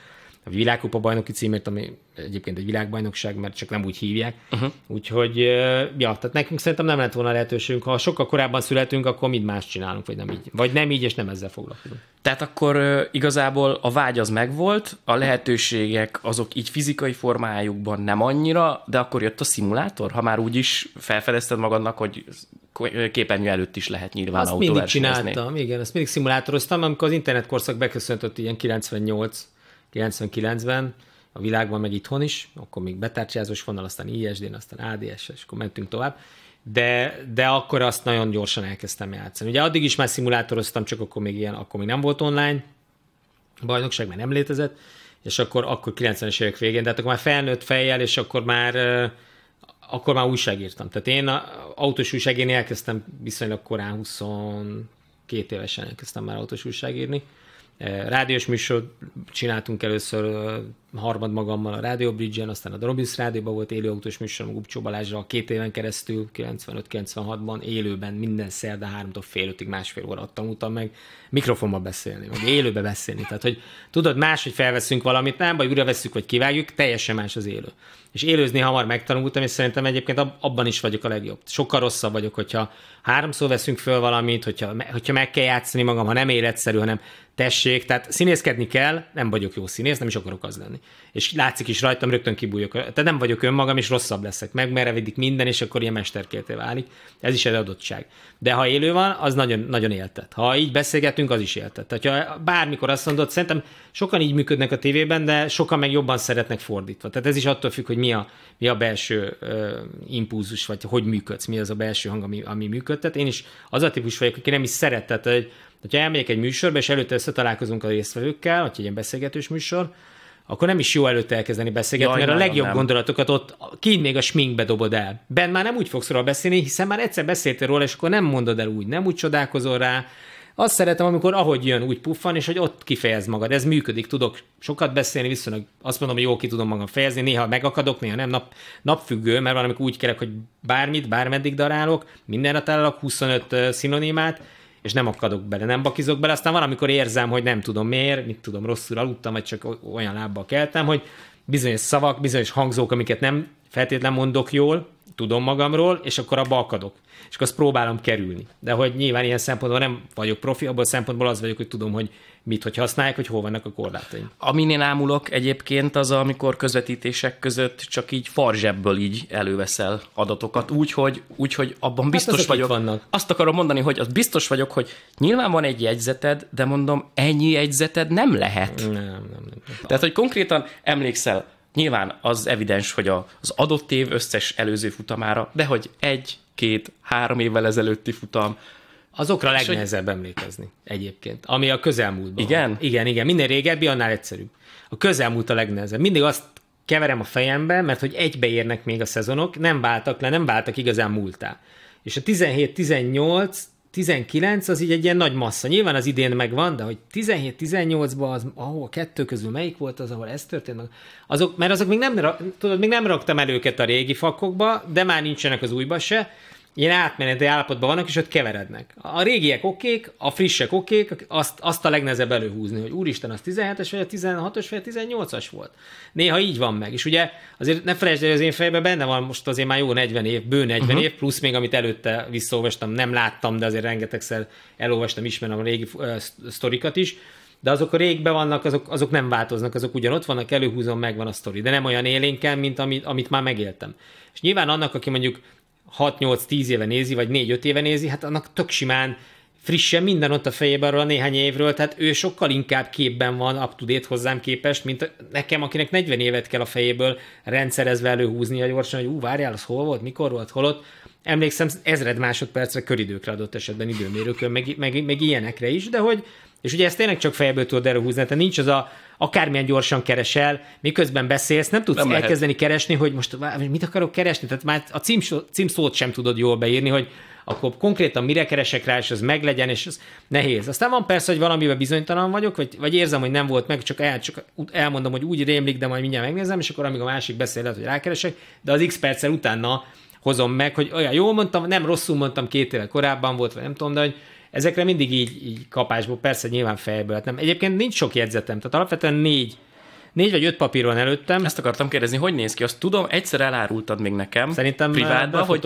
Speaker 2: a világkupa bajnoki címért, ami egyébként egy világbajnokság, mert csak nem úgy hívják. Uh-huh. Úgyhogy, ja, tehát nekünk szerintem nem lett volna lehetőségünk. Ha sokkal korábban születünk, akkor mit más csinálunk, vagy nem így. Vagy nem így, és nem ezzel foglalkozunk. Tehát akkor igazából a vágy az megvolt, a lehetőségek azok így fizikai
Speaker 1: formájukban nem annyira, de akkor jött a szimulátor, ha már úgy is felfedezted magadnak, hogy képernyő előtt is lehet nyilván Azt mindig csináltam,
Speaker 2: igen, ezt mindig szimulátoroztam, amikor az internetkorszak beköszöntött ilyen 98 99-ben, a világban, meg itthon is, akkor még betárcsázós vonal, aztán ISD-n, aztán ADS, és akkor mentünk tovább, de, de akkor azt nagyon gyorsan elkezdtem játszani. Ugye addig is már szimulátoroztam, csak akkor még ilyen, akkor még nem volt online, bajnokság már nem létezett, és akkor, akkor 90-es évek végén, de hát akkor már felnőtt fejjel, és akkor már akkor már újságírtam. Tehát én autós újságírni elkezdtem viszonylag korán, 22 évesen elkezdtem már autós újságírni rádiós műsor csináltunk először harmad magammal a Rádió Bridge-en, aztán a Robins Rádióban volt élő autós műsorom Gubcsó a két éven keresztül, 95-96-ban élőben minden szerda háromtól fél ötig másfél óra tanultam meg mikrofonba beszélni, vagy élőbe beszélni. Tehát, hogy tudod, más hogy felveszünk valamit, nem, vagy újra veszük, vagy kivágjuk, teljesen más az élő. És élőzni hamar megtanultam, és szerintem egyébként abban is vagyok a legjobb. Sokkal rosszabb vagyok, hogyha háromszor veszünk föl valamit, hogyha, hogyha meg kell játszani magam, ha nem életszerű, hanem tessék, tehát színészkedni kell, nem vagyok jó színész, nem is akarok az lenni csinálni. És látszik is rajtam, rögtön kibújok. Tehát nem vagyok önmagam, és rosszabb leszek. Megmerevedik minden, és akkor ilyen mesterkérté válik. Ez is egy adottság. De ha élő van, az nagyon, nagyon éltet. Ha így beszélgetünk, az is éltet. Tehát ha bármikor azt mondod, szerintem sokan így működnek a tévében, de sokan meg jobban szeretnek fordítva. Tehát ez is attól függ, hogy mi a, mi a belső ö, impulzus, vagy hogy működsz, mi az a belső hang, ami, ami működtet. Én is az a típus vagyok, aki nem is szeretett, hogy, ha elmegyek egy műsorba, és előtte összetalálkozunk a résztvevőkkel, vagy egy ilyen beszélgetős műsor, akkor nem is jó előtte elkezdeni beszélgetni, Jaj, mert nem, a legjobb nem. gondolatokat ott kint még a sminkbe dobod el. Ben már nem úgy fogsz róla beszélni, hiszen már egyszer beszéltél róla, és akkor nem mondod el úgy, nem úgy csodálkozol rá. Azt szeretem, amikor ahogy jön, úgy puffan, és hogy ott kifejez magad. Ez működik, tudok sokat beszélni, viszonylag azt mondom, hogy jól ki tudom magam fejezni, néha megakadok, néha nem, nap, napfüggő, mert valamikor úgy kerek, hogy bármit, bármeddig darálok, mindenre találok 25 szinonimát, és nem akadok bele, nem bakizok bele, aztán valamikor érzem, hogy nem tudom miért, mit tudom, rosszul aludtam, vagy csak olyan lábbal keltem, hogy bizonyos szavak, bizonyos hangzók, amiket nem feltétlenül mondok jól, tudom magamról, és akkor abba akadok. És akkor azt próbálom kerülni. De hogy nyilván ilyen szempontból nem vagyok profi, abban a szempontból az vagyok, hogy tudom, hogy mit, hogy használják, hogy hol vannak a korlátaim. Amin én ámulok egyébként az, amikor
Speaker 1: közvetítések között csak így farzsebből így előveszel adatokat, úgy, hogy, úgy, hogy abban hát biztos hát vagyok. Vannak. Azt akarom mondani, hogy az biztos vagyok, hogy nyilván van egy jegyzeted, de mondom, ennyi jegyzeted nem lehet. Nem, nem, nem. Tehát, hogy konkrétan emlékszel, Nyilván az evidens, hogy az adott év összes előző futamára, de hogy egy, két,
Speaker 2: három évvel ezelőtti futam, Azokra legnehezebb hogy... emlékezni egyébként, ami a közelmúltban. Igen? Van. Igen, igen. Minél régebbi, annál egyszerűbb. A közelmúlt a legnehezebb. Mindig azt keverem a fejembe, mert hogy egybeérnek még a szezonok, nem váltak le, nem váltak igazán múltá. És a 17, 18, 19 az így egy ilyen nagy massza. Nyilván az idén megvan, de hogy 17-18-ban, az, ahol a kettő közül melyik volt az, ahol ez történt, azok, mert azok még nem, tudod, még nem raktam el őket a régi fakokba, de már nincsenek az újba se, ilyen átmeneti állapotban vannak, és ott keverednek. A régiek okék, a frissek okék, azt, azt a legnehezebb előhúzni, hogy úristen, az 17-es, vagy a 16-os, vagy a 18-as volt. Néha így van meg. És ugye azért ne felejtsd el, az én fejben benne van most azért már jó 40 év, bő 40 uh-huh. Mhm. év, plusz még amit előtte visszolvastam, nem láttam, de azért rengetegszer elolvastam, ismerem a régi uh, sztorikat is, de azok a régbe vannak, azok, azok nem változnak, azok ugyanott vannak, előhúzom, megvan a sztori, de nem olyan élénken, mint amit, amit már megéltem. És nyilván annak, aki mondjuk 6-8-10 éve nézi, vagy 4-5 éve nézi, hát annak tök simán frissen minden ott a fejében arról a néhány évről, tehát ő sokkal inkább képben van up to date hozzám képest, mint nekem, akinek 40 évet kell a fejéből rendszerezve a gyorsan, hogy ú, várjál, az hol volt, mikor volt, hol ott. Emlékszem, ezred másodpercre köridőkre adott esetben időmérőkön, meg, meg, meg ilyenekre is, de hogy és ugye ezt tényleg csak fejből tudod előhúzni, tehát nincs az a, akármilyen gyorsan keresel, miközben beszélsz, nem tudsz nem elkezdeni lehet. keresni, hogy most mit akarok keresni, tehát már a cím, cím szót sem tudod jól beírni, hogy akkor konkrétan mire keresek rá, és az meglegyen, és az nehéz. Aztán van persze, hogy valamiben bizonytalan vagyok, vagy, vagy érzem, hogy nem volt meg, csak, el, csak elmondom, hogy úgy rémlik, de majd mindjárt megnézem, és akkor amíg a másik beszél, lehet, hogy rákeresek, de az x perccel utána hozom meg, hogy olyan jól mondtam, nem rosszul mondtam, két éve korábban volt, vagy nem tudom, de hogy Ezekre mindig így, így kapásból, persze nyilván fejből. Hát nem. Egyébként nincs sok jegyzetem, tehát alapvetően négy négy vagy öt papír van előttem. Ezt akartam kérdezni, hogy néz ki? Azt tudom, egyszer elárultad még nekem. Szerintem privátban, eh, hogy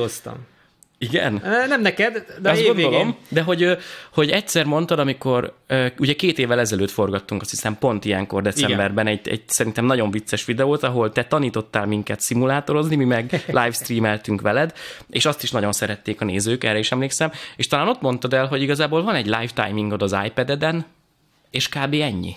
Speaker 2: igen? Nem neked, de Azt évvégén. gondolom,
Speaker 1: de hogy, hogy egyszer mondtad, amikor ugye két évvel ezelőtt forgattunk, azt hiszem pont ilyenkor decemberben egy, egy szerintem nagyon vicces videót, ahol te tanítottál minket szimulátorozni, mi meg livestreameltünk veled, és azt is nagyon szerették a nézők, erre is emlékszem, és talán ott mondtad el, hogy igazából van egy live timingod az iPad-eden,
Speaker 2: és kb. ennyi.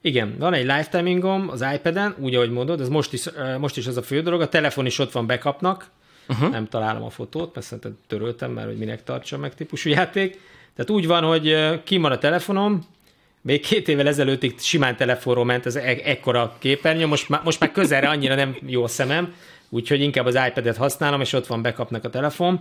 Speaker 2: Igen, van egy live timingom az iPad-en, úgy ahogy mondod, ez most is, most is az a fő dolog, a telefon is ott van backupnak, uh-huh. nem találom a fotót, mert szerintem töröltem, mert hogy minek tartsa meg típusú játék. Tehát úgy van, hogy kimar a telefonom, még két évvel ezelőttig simán telefonról ment ez e- ekkora képernyő, most, most már közelre annyira nem jó a szemem, úgyhogy inkább az iPad-et használom, és ott van bekapnak a telefon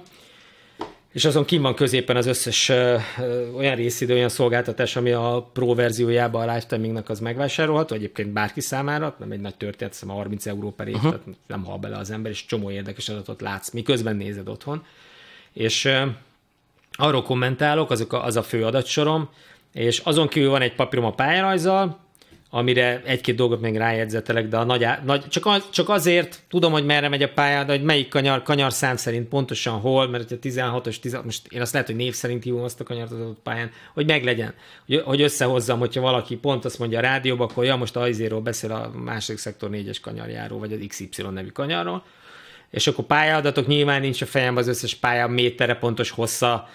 Speaker 2: és azon kim van középen az összes ö, ö, olyan részidő, olyan szolgáltatás, ami a pro verziójában a lifetimingnak az megvásárolható, egyébként bárki számára, nem egy nagy történet, hiszem 30 euró per év, uh-huh. tehát nem hal bele az ember, és csomó érdekes adatot látsz, miközben nézed otthon. És ö, arról kommentálok, azok a, az a fő adatsorom, és azon kívül van egy papírom a pályarajzal, amire egy-két dolgot még rájegyzetelek, de a nagy, nagy csak, az, csak, azért tudom, hogy merre megy a pályád, hogy melyik kanyar, kanyar szám szerint pontosan hol, mert a 16-os, 16, most én azt lehet, hogy név szerint hívom azt a kanyart az adott pályán, hogy meglegyen, hogy, hogy összehozzam, hogyha valaki pont azt mondja a rádióba, akkor ja, most az izéről beszél a második szektor 4-es kanyarjáról, vagy az XY nevű kanyarról, és akkor pályadatok nyilván nincs a fejemben az összes pálya méterre pontos hossza,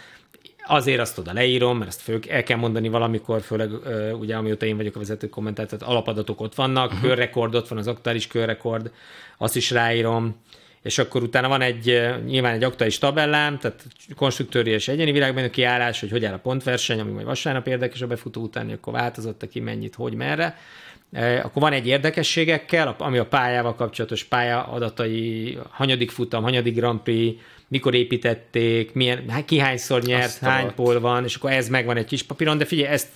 Speaker 2: azért azt oda leírom, mert ezt fők el kell mondani valamikor, főleg ugye amióta én vagyok a vezető kommentár, tehát alapadatok ott vannak, uh-huh. körrekord ott van, az aktuális körrekord, azt is ráírom, és akkor utána van egy, nyilván egy aktuális tabellám, tehát konstruktőri és egyéni világbajnoki állás, hogy hogy áll a pontverseny, ami majd vasárnap érdekes a befutó után, hogy akkor változott ki mennyit, hogy merre, E, akkor van egy érdekességekkel, ami a pályával kapcsolatos pálya adatai, hanyadik futam, hanyadik Grand Prix, mikor építették, milyen, ki hányszor nyert, Azt hány pol van, és akkor ez megvan egy kis papíron, de figyelj, ezt,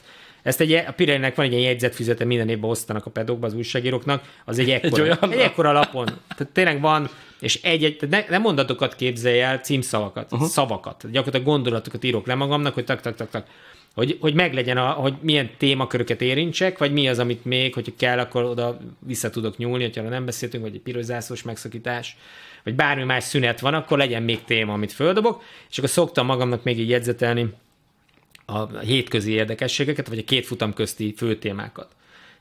Speaker 2: ezt egy, a Pirelli-nek van egy ilyen jegyzetfüzete, minden évben osztanak a pedokba az újságíróknak, az egy ekkora, egy, olyan egy ekkora lapon. Tehát tényleg van, és egy, egy ne, nem mondatokat képzelj el, címszavakat, uh-huh. szavakat. Gyakorlatilag gondolatokat írok le magamnak, hogy tak, tak, tak, tak hogy, hogy meglegyen, a, hogy milyen témaköröket érintsek, vagy mi az, amit még, hogyha kell, akkor oda vissza tudok nyúlni, hogyha nem beszéltünk, vagy egy pirozászós megszakítás, vagy bármi más szünet van, akkor legyen még téma, amit földobok, és akkor szoktam magamnak még így jegyzetelni a hétközi érdekességeket, vagy a két futam közti fő témákat.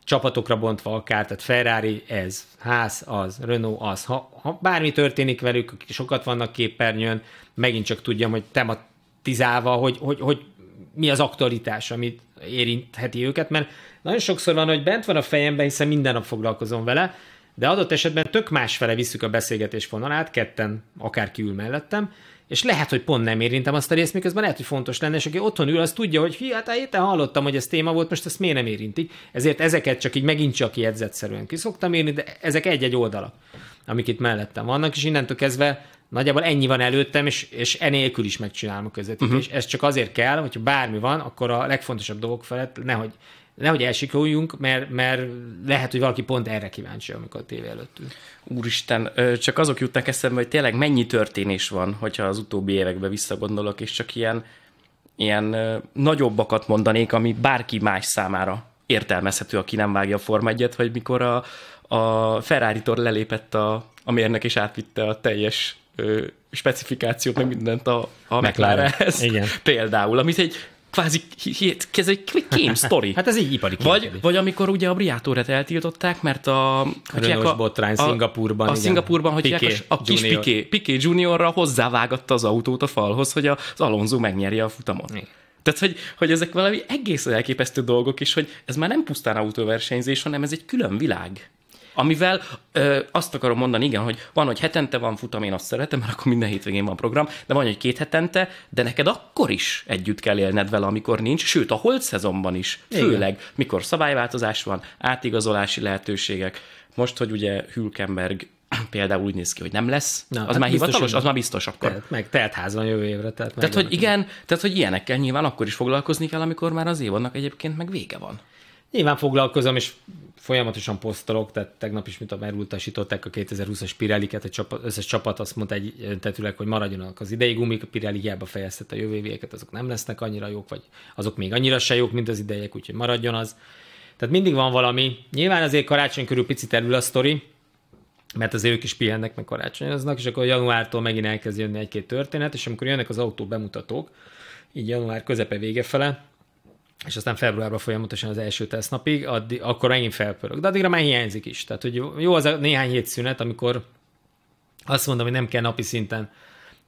Speaker 2: Csapatokra bontva akár, tehát Ferrari ez, ház az, Renault az. Ha, ha bármi történik velük, sokat vannak képernyőn, megint csak tudjam, hogy tematizálva, hogy, hogy, hogy mi az aktualitás, amit érintheti őket, mert nagyon sokszor van, hogy bent van a fejemben, hiszen minden nap foglalkozom vele, de adott esetben tök másfele visszük a beszélgetés vonalát, ketten akár kiül mellettem, és lehet, hogy pont nem érintem azt a részt, miközben lehet, hogy fontos lenne, és aki otthon ül, az tudja, hogy hát te hallottam, hogy ez téma volt, most ezt miért nem érintik. Ezért ezeket csak így megint csak jegyzetszerűen ki szoktam írni, de ezek egy-egy oldalak, amik itt mellettem vannak, és innentől kezdve Nagyjából ennyi van előttem, és, és enélkül is megcsinálom a közvetítést. Uh-huh. Mhm. Ez csak azért kell, hogyha bármi van, akkor a legfontosabb dolgok felett nehogy nehogy elsikoljunk, mert, mert lehet, hogy valaki pont erre kíváncsi, amikor a tévé előtt ül.
Speaker 1: Úristen, csak azok jutnak eszembe, hogy tényleg mennyi történés van, hogyha az utóbbi évekbe visszagondolok, és csak ilyen, ilyen nagyobbakat mondanék, ami bárki más számára értelmezhető, aki nem vágja a Form 1 hogy mikor a, a Ferrari-tól lelépett a, a mérnek, és átvitte a teljes ö, specifikációt, meg mindent a, a McLarenhez. Igen. Például, amit egy kvázi, ez egy game story. Hát ez egy ipari vagy, vagy amikor ugye a Briátóret eltiltották, mert a... a, a botrány a, Szingapurban. A, a Szingapurban, hogy Piqué, a, a kis junior. Piqué, Piqué juniorra hozzávágatta az autót a falhoz, hogy az Alonso megnyerje a futamon. Igen. Tehát, hogy, hogy ezek valami egész elképesztő dolgok is, hogy ez már nem pusztán autóversenyzés, hanem ez egy külön világ. Amivel ö, azt akarom mondani, igen, hogy van, hogy hetente van futam, én azt szeretem, mert akkor minden hétvégén van program, de van, hogy két hetente, de neked akkor is együtt kell élned vele, amikor nincs, sőt a holt szezonban is, főleg, igen. mikor szabályváltozás van, átigazolási lehetőségek. Most, hogy ugye Hülkenberg például úgy néz ki, hogy nem lesz, Na, az hát már hivatalos, az már biztos akkor. Telt,
Speaker 2: meg telt van jövő évre.
Speaker 1: Tehát, tehát hogy igen, tehát hogy ilyenekkel nyilván akkor is foglalkozni kell, amikor már az évadnak egyébként meg vége van.
Speaker 2: Nyilván foglalkozom, és folyamatosan posztolok, tehát tegnap is, mint a elutasították a 2020-as Pirelliket, a csapat, összes csapat azt mondta egy tetőleg, hogy maradjanak az idei gumik, a Pirelli hiába fejeztet a jövő éveket, azok nem lesznek annyira jók, vagy azok még annyira se jók, mint az idejek, úgyhogy maradjon az. Tehát mindig van valami. Nyilván azért karácsony körül picit elül a sztori, mert az ők is pihennek, meg karácsonyoznak, és akkor januártól megint elkezd jönni egy-két történet, és amikor jönnek az autó bemutatók, így január közepe vége fele, és aztán februárban folyamatosan az első tesznapig, addig, akkor megint felpörök. De addigra már hiányzik is. Tehát, hogy jó az a néhány hét szünet, amikor azt mondom, hogy nem kell napi szinten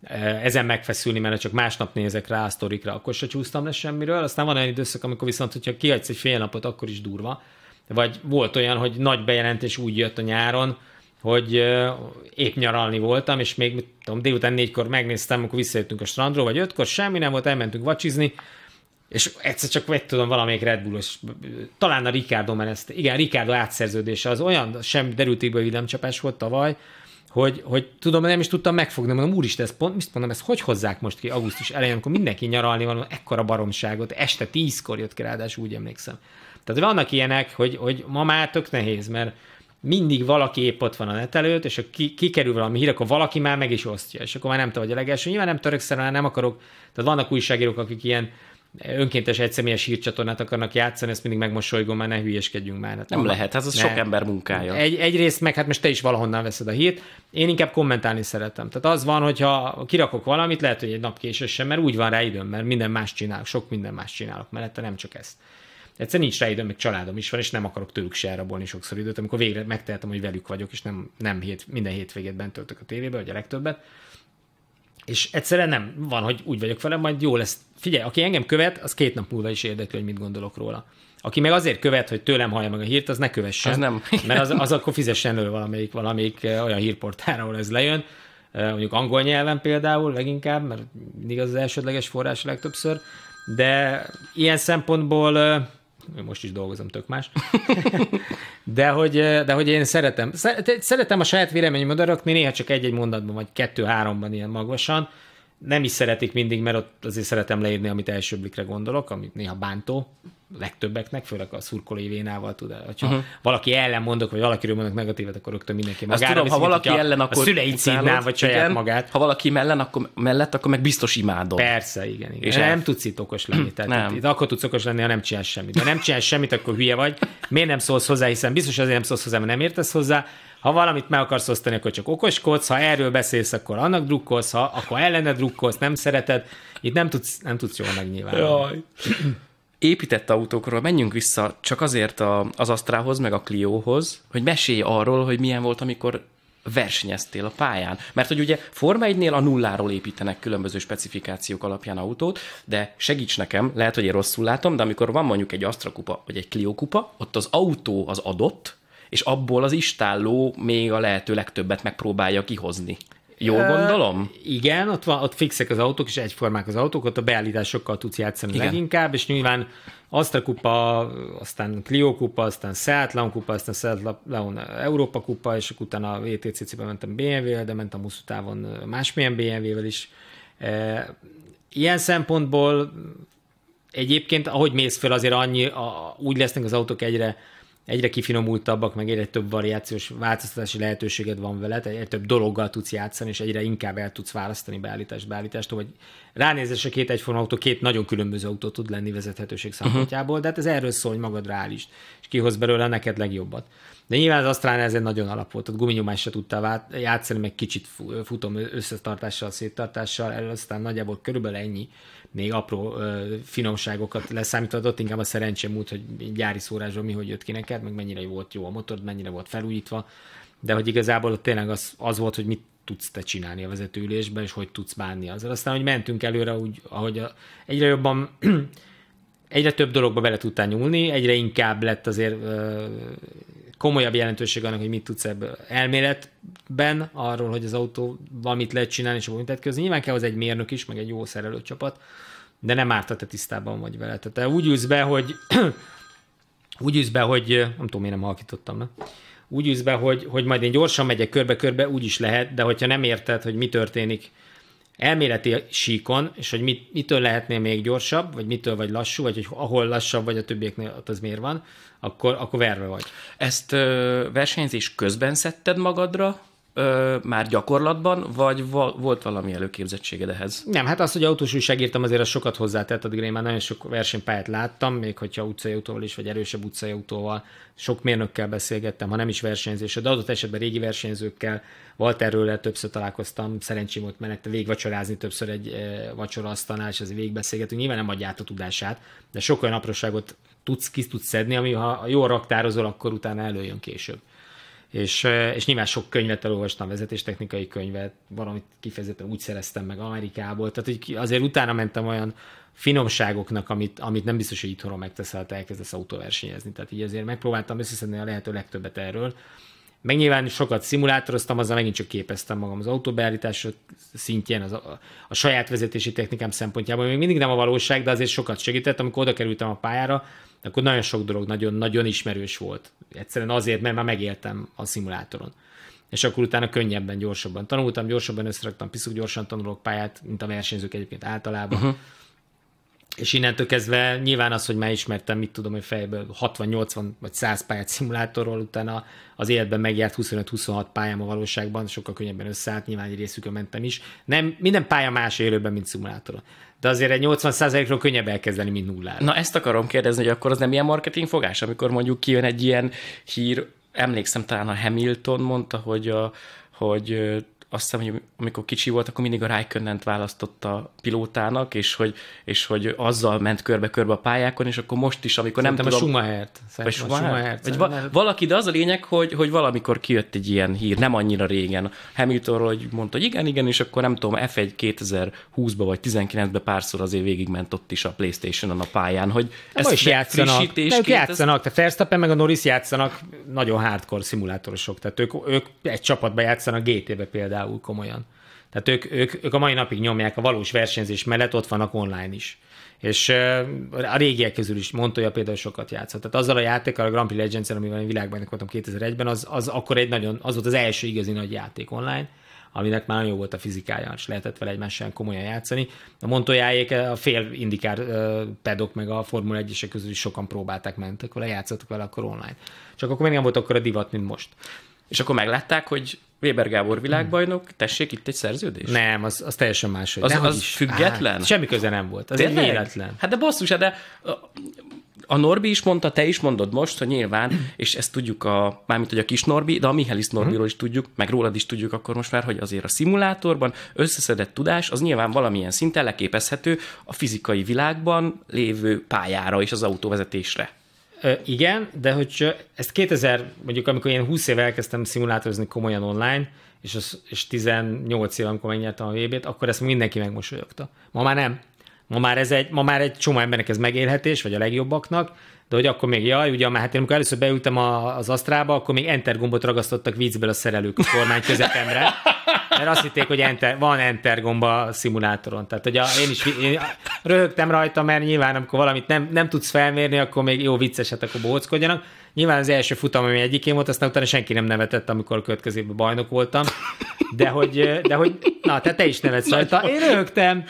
Speaker 2: e, ezen megfeszülni, mert csak másnap nézek rá a sztorikra, akkor se csúsztam le semmiről. Aztán van olyan időszak, amikor viszont, hogyha kihagysz egy fél napot, akkor is durva. Vagy volt olyan, hogy nagy bejelentés úgy jött a nyáron, hogy e, épp nyaralni voltam, és még mit tudom, délután négykor megnéztem, amikor visszajöttünk a strandról, vagy ötkor, semmi nem volt, elmentünk vacsizni, és egyszer csak vett tudom valamelyik Red bull és talán a Ricardo, mert ezt, igen, Ricardo átszerződése az olyan sem derültékből videmcsapás volt tavaly, hogy, hogy tudom, nem is tudtam megfogni, mondom, úristen, ez pont, mit mondom, ezt hogy hozzák most ki augusztus elején, amikor mindenki nyaralni van, ekkora baromságot, este tízkor jött ki ráadásul, úgy emlékszem. Tehát vannak ilyenek, hogy, hogy ma már tök nehéz, mert mindig valaki épp ott van a net előtt, és ha ki, kikerül valami hír, akkor valaki már meg is osztja, és akkor már nem te vagy a legelső. Nyilván nem törökszem, nem akarok, tehát vannak újságírók, akik ilyen önkéntes egyszemélyes hírcsatornát akarnak játszani, ezt mindig megmosolygom, már ne hülyeskedjünk már. Hát, nem van, lehet, hát az ne. sok ember munkája. Egy, egyrészt meg hát most te is valahonnan veszed a hírt, én inkább kommentálni szeretem. Tehát az van, hogyha kirakok valamit, lehet, hogy egy nap sem, mert úgy van rá időm, mert minden más csinálok, sok minden más csinálok mellette, hát nem csak ezt. Egyszer nincs rá időm, meg családom is van, és nem akarok tőlük se elrabolni sokszor időt, amikor végre megtehetem, hogy velük vagyok, és nem, nem hét, minden hétvégét bent töltök a tévébe, vagy a legtöbbet és egyszerűen nem van, hogy úgy vagyok vele, majd jó lesz. Figyelj, aki engem követ, az két nap múlva is érdekli, hogy mit gondolok róla. Aki meg azért követ, hogy tőlem hallja meg a hírt, az ne kövessen. Az nem. Mert az, az akkor fizessen elő valamelyik, valamelyik eh, olyan hírportára, ahol ez lejön. Eh, mondjuk angol nyelven például leginkább, mert mindig az, az elsődleges forrás legtöbbször. De ilyen szempontból eh, most is dolgozom, tök más. De hogy, eh, de hogy én szeretem, szeretem a saját véleményemet rakni, néha csak egy-egy mondatban, vagy kettő-háromban ilyen magasan, nem is szeretik mindig, mert ott azért szeretem leírni, amit első blikre gondolok, amit néha bántó, legtöbbeknek, főleg a szurkolói vénával tud. Ha uh-huh. Mhm. valaki ellen mondok, vagy valakiről mondok negatívet, akkor rögtön mindenki magára. tudom, ha valaki ellen, akkor a szüleit szívnál, vagy saját igen, magát. Ha valaki mellen, akkor mellett, akkor meg biztos imádod. Persze, igen. igen. És nem el... tudsz itt okos lenni. Tehát nem. Itt, itt akkor tudsz okos lenni, ha nem csinálsz semmit. Ha nem csinálsz semmit, akkor hülye vagy. Miért nem szólsz hozzá, hiszen biztos azért nem szólsz hozzá, mert nem értesz hozzá ha valamit meg akarsz osztani, akkor csak okoskodsz, ha erről beszélsz, akkor annak drukkolsz, ha akkor ellene drukkolsz, nem szereted, itt nem tudsz, nem tudsz jól megnyilvánulni. Jaj. Épített autókról menjünk vissza
Speaker 1: csak azért a, az Asztrához, meg a Clio-hoz, hogy mesélj arról, hogy milyen volt, amikor versenyeztél a pályán. Mert hogy ugye Forma 1-nél a nulláról építenek különböző specifikációk alapján autót, de segíts nekem, lehet, hogy én rosszul látom, de amikor van mondjuk egy Astra kupa, vagy egy Clio kupa, ott az autó az adott, és abból az istálló még a lehető legtöbbet megpróbálja kihozni.
Speaker 2: Jól gondolom? Uh, igen, ott, van, ott fixek az autók, és egyformák az autók, ott a beállításokkal tudsz játszani igen. leginkább, és nyilván Astra kupa, aztán Clio kupa, aztán Seat Leon kupa, aztán Seat Leon Európa kupa, és utána a VTCC-be mentem BMW-vel, de mentem hosszú távon másmilyen BMW-vel is. E, ilyen szempontból egyébként, ahogy mész fel, azért annyi, a, úgy lesznek az autók egyre egyre kifinomultabbak, meg egyre több variációs változtatási lehetőséged van veled, egyre több dologgal tudsz játszani, és egyre inkább el tudsz választani beállítást beállítást, vagy ránézésre két egyforma autó, két nagyon különböző autó tud lenni vezethetőség mhm. szempontjából, de hát ez erről szól, hogy magad is, és kihoz belőle neked legjobbat. De nyilván az Astrán ez egy nagyon alap volt, ott guminyomás se tudtál játszani, meg kicsit futom összetartással, széttartással, aztán nagyjából körülbelül ennyi még apró ö, finomságokat ott inkább a szerencsém múlt, hogy gyári szórásban mi hogy jött ki neked, meg mennyire volt jó a motor, mennyire volt felújítva, de hogy igazából ott tényleg az, az volt, hogy mit tudsz te csinálni a vezetőülésben, és hogy tudsz bánni azzal. Aztán, hogy mentünk előre, úgy, ahogy a, egyre jobban, egyre több dologba bele tudtál nyúlni, egyre inkább lett azért ö, komolyabb jelentőség annak, hogy mit tudsz ebből elmélet ben arról, hogy az autó valamit lehet csinálni, és valamit lehet közni. Nyilván kell az egy mérnök is, meg egy jó szerelő csapat, de nem árt, te tisztában vagy vele. Tehát te úgy üsz be, hogy úgy üsz be, hogy nem tudom, én nem halkítottam, ne? Úgy üsz be, hogy, hogy majd én gyorsan megyek körbe-körbe, úgy is lehet, de hogyha nem érted, hogy mi történik elméleti síkon, és hogy mit, mitől lehetnél még gyorsabb, vagy mitől vagy lassú, vagy hogy ahol lassabb vagy a többieknél, ott az miért van, akkor, akkor verve vagy. Ezt ö, versenyzés közben szedted magadra,
Speaker 1: ö, már gyakorlatban, vagy va- volt valami előképzettséged ehhez?
Speaker 2: Nem, hát az, hogy autós újságírtam, azért az sokat hozzátett, addig én már nagyon sok versenypályát láttam, még hogyha utcai autóval is, vagy erősebb utcai autóval, sok mérnökkel beszélgettem, ha nem is versenyzésre, de adott esetben régi versenyzőkkel, Walterről többször találkoztam, szerencsém volt menekte végvacsorázni többször egy e, vacsoraasztalnál, és azért végbeszélgetünk, nyilván nem adja át a tudását, de sok olyan apróságot tudsz, ki tudsz szedni, ami ha jól raktározol, akkor utána előjön később és, és nyilván sok könyvet elolvastam, vezetéstechnikai könyvet, valamit kifejezetten úgy szereztem meg Amerikából, tehát hogy azért utána mentem olyan finomságoknak, amit, amit nem biztos, hogy itthonról megteszel, te elkezdesz autóversenyezni. Tehát így azért megpróbáltam összeszedni a lehető legtöbbet erről, meg nyilván sokat szimulátoroztam, azzal megint csak képeztem magam az autóbeállítás szintjén, az a, a saját vezetési technikám szempontjából. Még mindig nem a valóság, de azért sokat segített. Amikor oda kerültem a pályára, akkor nagyon sok dolog nagyon-nagyon ismerős volt. Egyszerűen azért, mert már megéltem a szimulátoron. És akkor utána könnyebben, gyorsabban tanultam, gyorsabban összeraktam, piszok gyorsan tanulok pályát, mint a versenyzők egyébként általában. Uh-huh és innentől kezdve nyilván az, hogy már ismertem, mit tudom, hogy fejből 60-80 vagy 100 pályát szimulátorról, utána az életben megjárt 25-26 pályám a valóságban, sokkal könnyebben összeállt, nyilván egy részükön mentem is. Nem, minden pálya más élőben, mint szimulátoron. De azért egy 80%-ról könnyebb elkezdeni, mint nullára. Na ezt akarom kérdezni, hogy akkor az nem ilyen marketing fogás,
Speaker 1: amikor mondjuk kijön egy ilyen hír, emlékszem talán a Hamilton mondta, hogy a, hogy azt hiszem, hogy amikor kicsi volt, akkor mindig a Raikönent választotta pilótának, és hogy, és hogy azzal ment körbe-körbe a pályákon, és akkor most is, amikor Szerintem nem tudom... a Schumachert. Vagy Schumachert. Vagy va- valaki, de az a lényeg, hogy, hogy valamikor kijött egy ilyen hír, nem annyira régen. Hamiltonról hogy mondta, hogy igen, igen, és akkor nem tudom, F1 2020-ba vagy 19 be
Speaker 2: párszor azért végigment ott is a Playstation-on a pályán, hogy ez is játszanak. De ők játszanak, ez... tehát Verstappen meg a Norris játszanak nagyon hardcore szimulátorosok, tehát ők, ők egy csapatban játszanak GT-be például például komolyan. Tehát ők, ők, ők a mai napig nyomják a valós versenyzés mellett, ott vannak online is. És a régiek közül is Montoya például sokat játszott. Tehát azzal a játékkal, a Grand Prix legends amivel én világbajnok voltam 2001-ben, az, az akkor egy nagyon, az volt az első igazi nagy játék online, aminek már jó volt a fizikája, és lehetett vele egymással komolyan játszani. A Montoyáék a fél indikár pedok meg a Formula 1-esek közül is sokan próbálták, mentek vele, játszottak vele akkor online. Csak akkor még nem volt akkor a divat, mint most. És akkor meglátták, hogy Weber Gábor mm. világbajnok, tessék itt egy szerződés? Nem, az, az teljesen más. Az, Nem, az is. független? Á, hát, semmi köze nem volt, az Tényleg? egy
Speaker 1: Hát de basszus, hát de a Norbi is mondta, te is mondod most, hogy nyilván, és ezt tudjuk, a, mármint, hogy a kis Norbi, de a Mihelis Norbiról mhm. is tudjuk, meg rólad is tudjuk akkor most már, hogy azért a szimulátorban összeszedett tudás, az nyilván valamilyen szinten leképezhető a fizikai világban lévő pályára és az autóvezetésre
Speaker 2: igen, de hogy ezt 2000, mondjuk amikor én 20 éve elkezdtem szimulátorozni komolyan online, és, az, és 18 éve, amikor megnyertem a VB-t, akkor ezt mindenki megmosolyogta. Ma már nem. Ma már, ez egy, ma már egy csomó embernek ez megélhetés, vagy a legjobbaknak, de hogy akkor még, jaj, ugye, hát én amikor először beültem a, az Asztrába, akkor még Enter gombot ragasztottak vízből a szerelők a kormány közepemre, mert azt hitték, hogy enter, van Enter gomba a szimulátoron. Tehát, hogy a, én is én röhögtem rajta, mert nyilván, amikor valamit nem, nem tudsz felmérni, akkor még jó vicceset, hát akkor bohóckodjanak. Nyilván az első futam, ami egyikén volt, aztán utána senki nem nevetett, amikor a következő bajnok voltam. De hogy, de hogy na, tehát te is nevetsz rajta. Én röhögtem.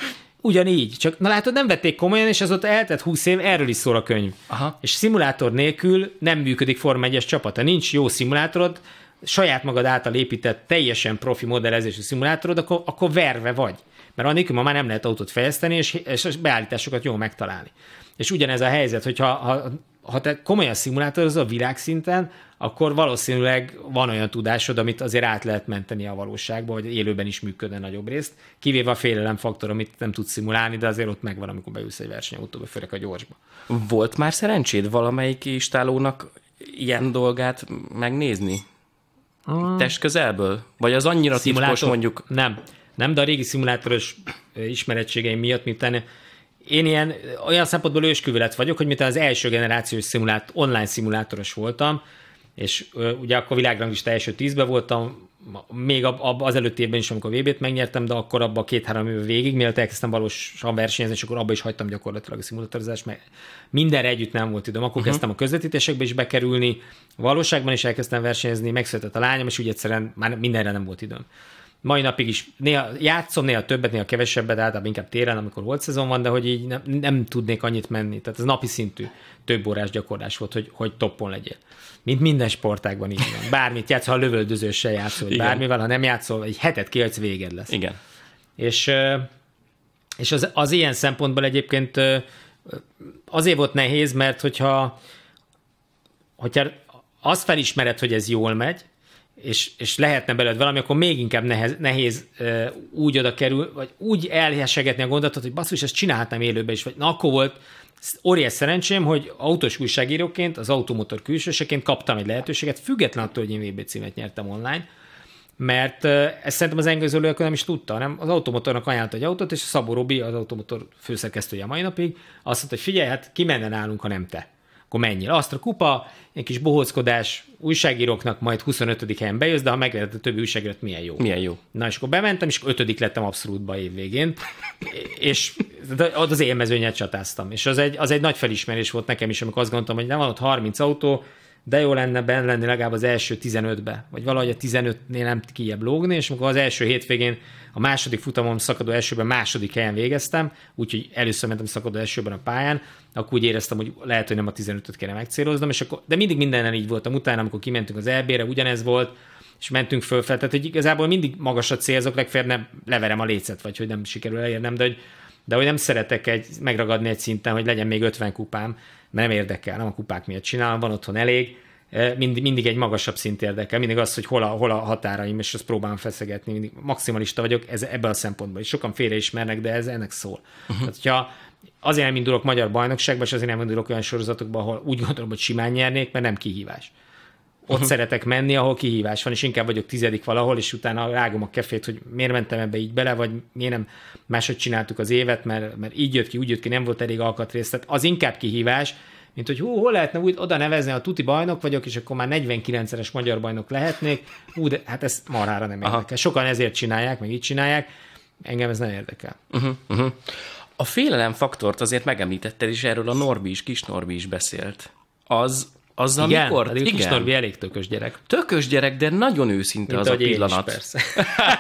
Speaker 2: Ugyanígy, csak na látod, nem vették komolyan, és azóta eltett 20 év, erről is szól a könyv. Aha. És szimulátor nélkül nem működik Form 1 csapata. Nincs jó szimulátorod, saját magad által épített teljesen profi modellezésű szimulátorod, akkor, akkor verve vagy. Mert annélkül ma már nem lehet autót fejleszteni, és, és beállításokat jól megtalálni. És ugyanez a helyzet, hogyha ha ha te komolyan szimulátorozol a világszinten, akkor valószínűleg van olyan tudásod, amit azért át lehet menteni a valóságba, hogy élőben is működne nagyobb részt, kivéve a félelemfaktor, amit nem tudsz szimulálni, de azért ott megvan, amikor beülsz egy versenyautóba, főleg a gyorsba. Volt már szerencséd valamelyik
Speaker 1: istálónak ilyen dolgát megnézni? Hmm. Test közelből? Vagy az annyira Szimulátor... titkos mondjuk?
Speaker 2: Nem, nem, de a régi szimulátoros ismerettségeim miatt, miután én ilyen, olyan szempontból ősküvület vagyok, hogy mint az első generációs szimulát, online szimulátoros voltam, és ö, ugye akkor világranglista első tízbe voltam, még ab, ab, az előtti évben is, amikor VB-t megnyertem, de akkor abban a két-három év végig, mielőtt elkezdtem valósan versenyezni, és akkor abba is hagytam gyakorlatilag a szimulátorozást, mert mindenre együtt nem volt időm. Akkor uh-huh. kezdtem a közvetítésekbe is bekerülni, valóságban is elkezdtem versenyezni, megszületett a lányom, és úgy egyszerűen már mindenre nem volt időm mai napig is néha játszom, néha többet, néha kevesebbet, általában inkább téren, amikor volt szezon van, de hogy így nem, nem tudnék annyit menni. Tehát ez napi szintű több órás gyakorlás volt, hogy, hogy toppon legyél. Mint minden sportágban így van. Bármit játszol, ha lövöldözőssel játszol, vagy bármivel, ha nem játszol, egy hetet kihagysz, véged lesz. Igen. És, és az, az ilyen szempontból egyébként azért volt nehéz, mert hogyha, hogyha azt felismered, hogy ez jól megy, és, és lehetne belőled valami, akkor még inkább nehez, nehéz uh, úgy oda kerül, vagy úgy elhessegetni a gondolatot, hogy basszus, ezt csinálhatnám élőben is, vagy na akkor volt óriás szerencsém, hogy autós újságíróként, az automotor külsőseként kaptam egy lehetőséget, független attól, hogy én VB címet nyertem online, mert uh, ezt szerintem az engőzölő nem is tudta, hanem az automotornak ajánlott egy autót, és a Szabó Robi, az automotor főszerkesztője a mai napig, azt mondta, hogy figyelj, hát ki menne nálunk, ha nem te akkor menjél. Astra kupa, egy kis bohózkodás újságíróknak majd 25. helyen bejössz, de ha megvered a többi újságírót, milyen jó. Milyen jó. Na, és akkor bementem, és akkor lettem abszolútba évvégén, és az élmezőnyet csatáztam. És az egy, az egy nagy felismerés volt nekem is, amikor azt gondoltam, hogy nem van ott 30 autó, de jó lenne benne lenni legalább az első 15-be, vagy valahogy a 15-nél nem kijebb lógni, és amikor az első hétvégén a második futamom szakadó elsőben második helyen végeztem, úgyhogy először mentem szakadó elsőben a pályán, akkor úgy éreztem, hogy lehet, hogy nem a 15-öt kéne megcéloznom, és akkor, de mindig mindennel így voltam. Utána, amikor kimentünk az EB-re, ugyanez volt, és mentünk fölfel, tehát hogy igazából mindig magas a célzok, legfeljebb nem leverem a lécet, vagy hogy nem sikerül elérnem, de hogy, de hogy nem szeretek egy, megragadni egy szinten, hogy legyen még 50 kupám, nem érdekel, nem a kupák miatt csinálom, van otthon elég, mind, mindig egy magasabb szint érdekel, mindig az, hogy hol a, hol a határaim, és ezt próbálom feszegetni, mindig maximalista vagyok ez, ebben a szempontból, és sokan ismernek, de ez ennek szól. Uh-huh. Tehát, hogyha azért nem indulok magyar bajnokságba, és azért nem indulok olyan sorozatokba, ahol úgy gondolom, hogy simán nyernék, mert nem kihívás ott uh-huh. szeretek menni, ahol kihívás van, és inkább vagyok tizedik valahol, és utána rágom a kefét, hogy miért mentem ebbe így bele, vagy miért nem máshogy csináltuk az évet, mert, mert így jött ki, úgy jött ki, nem volt elég alkatrész. Tehát az inkább kihívás, mint hogy hú, hol lehetne úgy oda nevezni, a tuti bajnok vagyok, és akkor már 49-es magyar bajnok lehetnék, hú, de hát ezt marhára nem érdekel. Aha. Sokan ezért csinálják, meg így csinálják, engem ez nem érdekel.
Speaker 1: Uh-huh, uh-huh. A félelem faktort azért megemlítetted, és erről a Norbi is, kis Norbi is beszélt. Az azzal igen, mikor? Hát igen. Kis Norbi elég tökös gyerek. Tökös gyerek, de nagyon őszinte Mint az a pillanat. Is, persze.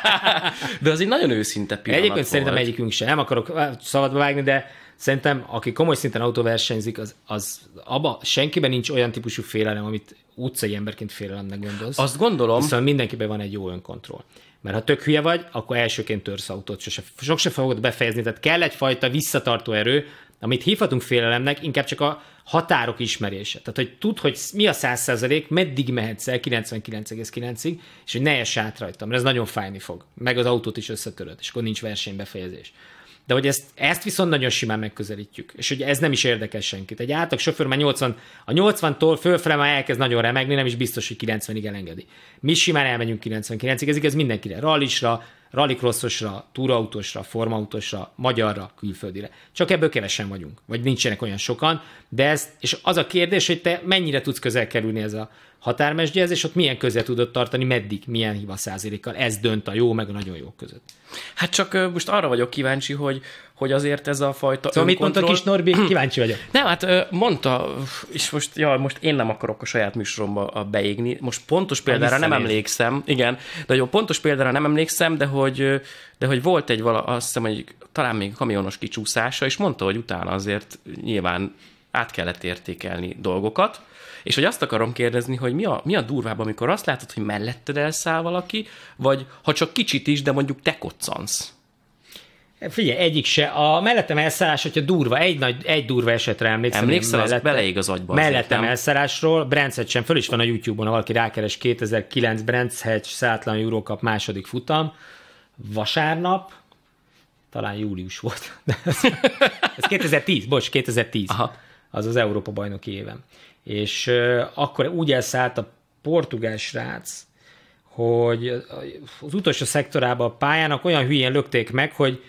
Speaker 2: de az egy nagyon őszinte pillanat Egyébként volt. szerintem egyikünk sem. Nem akarok szabadba vágni, de szerintem aki komoly szinten autóversenyzik, az, az abba, senkiben nincs olyan típusú félelem, amit utcai emberként félelemnek gondolsz. Azt gondolom. Viszont mindenkiben van egy jó önkontroll. Mert ha tök hülye vagy, akkor elsőként törsz autót, sose, sok se fogod befejezni. Tehát kell egyfajta visszatartó erő, amit hívhatunk félelemnek, inkább csak a, határok ismerése. Tehát, hogy tud, hogy mi a 100%, meddig mehetsz el 99,9-ig, és hogy ne ess át rajtam, mert ez nagyon fájni fog. Meg az autót is összetöröd, és akkor nincs versenybefejezés. De hogy ezt, ezt viszont nagyon simán megközelítjük, és hogy ez nem is érdekes senkit. Egy átlag sofőr már 80, a 80-tól fölfele már elkezd nagyon remegni, nem is biztos, hogy 90-ig elengedi. Mi simán elmegyünk 99-ig, ez igaz mindenkire, rallisra, rallycrossosra, túrautósra, formautósra, magyarra, külföldire. Csak ebből kevesen vagyunk, vagy nincsenek olyan sokan, de ez, és az a kérdés, hogy te mennyire tudsz közel kerülni ez a határmesdjehez, és ott milyen közel tudod tartani, meddig, milyen hiba százalékkal. Ez dönt a jó, meg a nagyon jó között. Hát csak most arra vagyok kíváncsi, hogy hogy azért ez a fajta Szóval önkontroll... mit mondta kis Norbi? Kíváncsi vagyok.
Speaker 1: Nem, hát mondta, és most, ja, most én nem akarok a saját műsoromba beégni. Most pontos hát példára nem, nem emlékszem, igen, de jó, pontos példára nem emlékszem, de hogy, de hogy volt egy vala, azt hiszem, hogy talán még kamionos kicsúszása, és mondta, hogy utána azért nyilván át kellett értékelni dolgokat, és hogy azt akarom kérdezni, hogy mi a, mi a durvább, amikor azt látod, hogy melletted elszáll valaki, vagy ha csak kicsit is, de mondjuk te koccansz.
Speaker 2: E, figyelj, egyik se. A mellettem elszállás, hogyha durva, egy, nagy, egy durva esetre emlékszem. Emlékszel, az beleég az agyba. Mellettem azért, elszállásról, Brands sem, föl is van a YouTube-on, ha valaki rákeres 2009 Brands Hedge szátlan Eurókap második futam, vasárnap, talán július volt. ez, ez 2010, bocs, 2010. Aha. Az az Európa bajnoki évem. És euh, akkor úgy elszállt a portugál srác, hogy az utolsó szektorában a pályának olyan hülyén lökték meg, hogy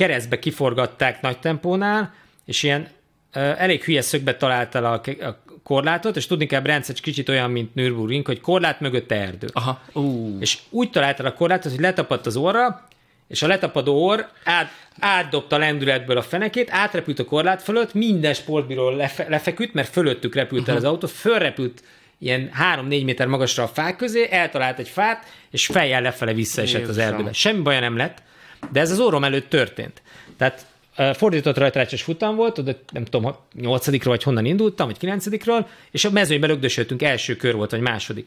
Speaker 2: keresztbe kiforgatták nagy tempónál, és ilyen elég hülye szögbe találta a, a korlátot, és tudni kell, Brancecs kicsit olyan, mint Nürburgring, hogy korlát mögött erdő. Aha. Uh. És úgy találta a korlátot, hogy letapadt az orra, és a letapadó orr át, átdobta lendületből a fenekét, átrepült a korlát fölött, minden sportbíról lefe, lefeküdt, mert fölöttük repült el az autó, fölrepült ilyen 3-4 méter magasra a fák közé, eltalált egy fát, és fejjel lefele visszaesett Jézusom. az erdőbe. Semmi baja nem lett, de ez az orrom előtt történt. Tehát fordított rajtrácsos futam volt, oda nem tudom, nyolcadikról, vagy honnan indultam, vagy kilencedikről, és a mezőnybe lögdösöltünk, első kör volt, vagy második.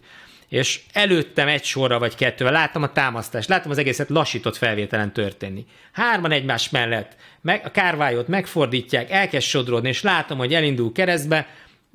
Speaker 2: És előttem egy sorra vagy kettővel láttam a támasztást, láttam az egészet lassított felvételen történni. Hárman egymás mellett, meg, a kárvályot megfordítják, elkezd sodródni, és látom, hogy elindul keresztbe,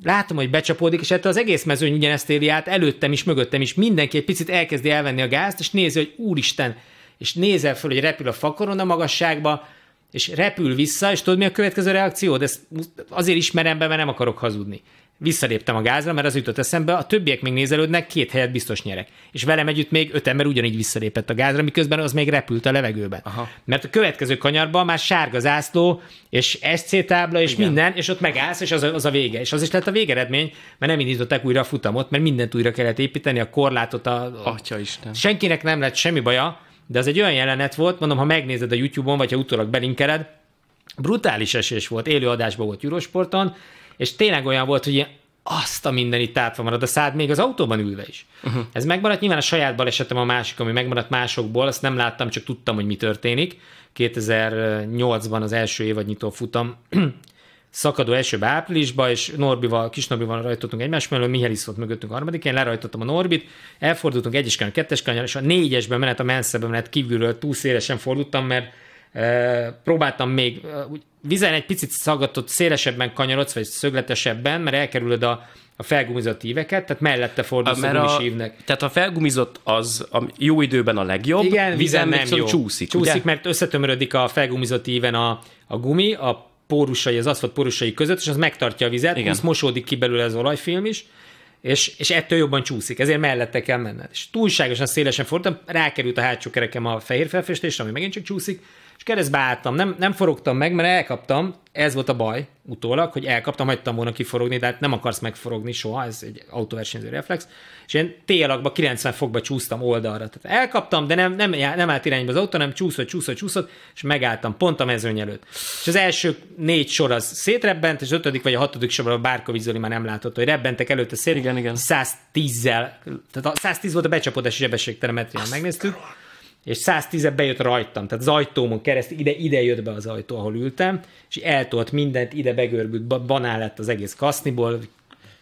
Speaker 2: látom, hogy becsapódik, és ettől hát az egész mezőny ugyanezt éli át, előttem is, mögöttem is, mindenki egy picit elkezdi elvenni a gázt, és nézi, hogy úristen, és nézel föl, hogy repül a fakorona magasságba, és repül vissza, és tudod, mi a következő reakció? De ezt azért ismerem be, mert nem akarok hazudni. Visszaléptem a gázra, mert az jutott eszembe, a többiek még nézelődnek, két helyet biztos nyerek. És velem együtt még öt ember ugyanígy visszalépett a gázra, miközben az még repült a levegőben. Aha. Mert a következő kanyarban már sárga zászló, és SC tábla, és Igen. minden, és ott megállsz, és az a, az a vége. És az is lett a végeredmény, mert nem indították újra a futamot, mert mindent újra kellett építeni, a korlátot, a... Atya Isten. Senkinek nem lett semmi baja, de az egy olyan jelenet volt, mondom, ha megnézed a YouTube-on, vagy ha utólag belinkered, brutális esés volt, élőadásban volt Eurosporton, és tényleg olyan volt, hogy ilyen azt a minden itt átva marad a szád, még az autóban ülve is. Uh-huh. Ez megmaradt, nyilván a saját balesetem a másik, ami megmaradt másokból, azt nem láttam, csak tudtam, hogy mi történik. 2008-ban az első évad nyitó futam szakadó esőbe áprilisba, és Norbival, kis Norbival rajtottunk egymás mellől, Mihelis volt mögöttünk harmadik, én lerajtottam a Norbit, elfordultunk egyes kanyar, kettes kanyar, és a négyesben menet, a menszeben menet kívülről túl szélesen fordultam, mert e, próbáltam még, e, úgy, vizen egy picit szaggatott, szélesebben kanyarodsz, vagy szögletesebben, mert elkerülöd a, a felgumizott íveket, tehát mellette fordulsz a, a ívnek. Tehát a felgumizott az a jó időben a legjobb, Igen, vizen, vizen nem jó. csúszik. Csúszik, ugye? mert összetömörödik a felgumizott íven a, a gumi, a pórusai, az aszfalt pórusai között, és az megtartja a vizet, plusz mosódik ki belőle az olajfilm is, és, és ettől jobban csúszik, ezért mellette kell menned. És túlságosan szélesen fordultam, rákerült a hátsó kerekem a fehér felfestésre, ami megint csak csúszik, és keresztbe álltam, nem, nem forogtam meg, mert elkaptam, ez volt a baj utólag, hogy elkaptam, hagytam volna kiforogni, de hát nem akarsz megforogni soha, ez egy autóversenyző reflex, és én t 90 fokba csúsztam oldalra. Tehát elkaptam, de nem, nem, nem állt irányba az autó, nem csúszott, csúszott, csúszott, és megálltam pont a mezőny előtt. És az első négy sor az szétrebbent, és az ötödik vagy a hatodik sorban a Bárkovics Zoli már nem látott, hogy rebbentek előtte szét. Igen, igen. 110-zel, tehát a 110 volt a becsapódási sebesség, megnéztük. Karol és 110 bejött rajtam, tehát az ajtómon keresztül ide, ide jött be az ajtó, ahol ültem, és eltolt mindent, ide begörbült, banál lett az egész kaszniból,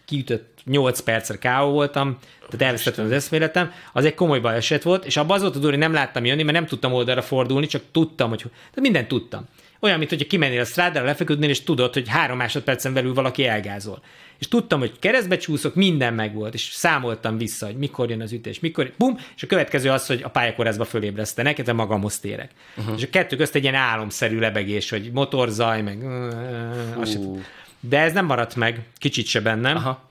Speaker 2: kiütött 8 percre káó voltam, tehát elvesztettem az eszméletem, az egy komoly baleset volt, és abban az volt a nem láttam jönni, mert nem tudtam oldalra fordulni, csak tudtam, hogy tehát mindent tudtam. Olyan, mint hogyha kimennél a strádára, lefeküdnél, és tudod, hogy három másodpercen belül valaki elgázol. És tudtam, hogy keresztbe csúszok, minden megvolt, és számoltam vissza, hogy mikor jön az ütés, mikor, bum, és a következő az, hogy a pályakorázba fölébresztenek, de magamhoz térek. Uh-huh. És a kettő közt egy ilyen álomszerű lebegés, hogy motorzaj, meg... Uh. De ez nem maradt meg, kicsit se bennem. Aha.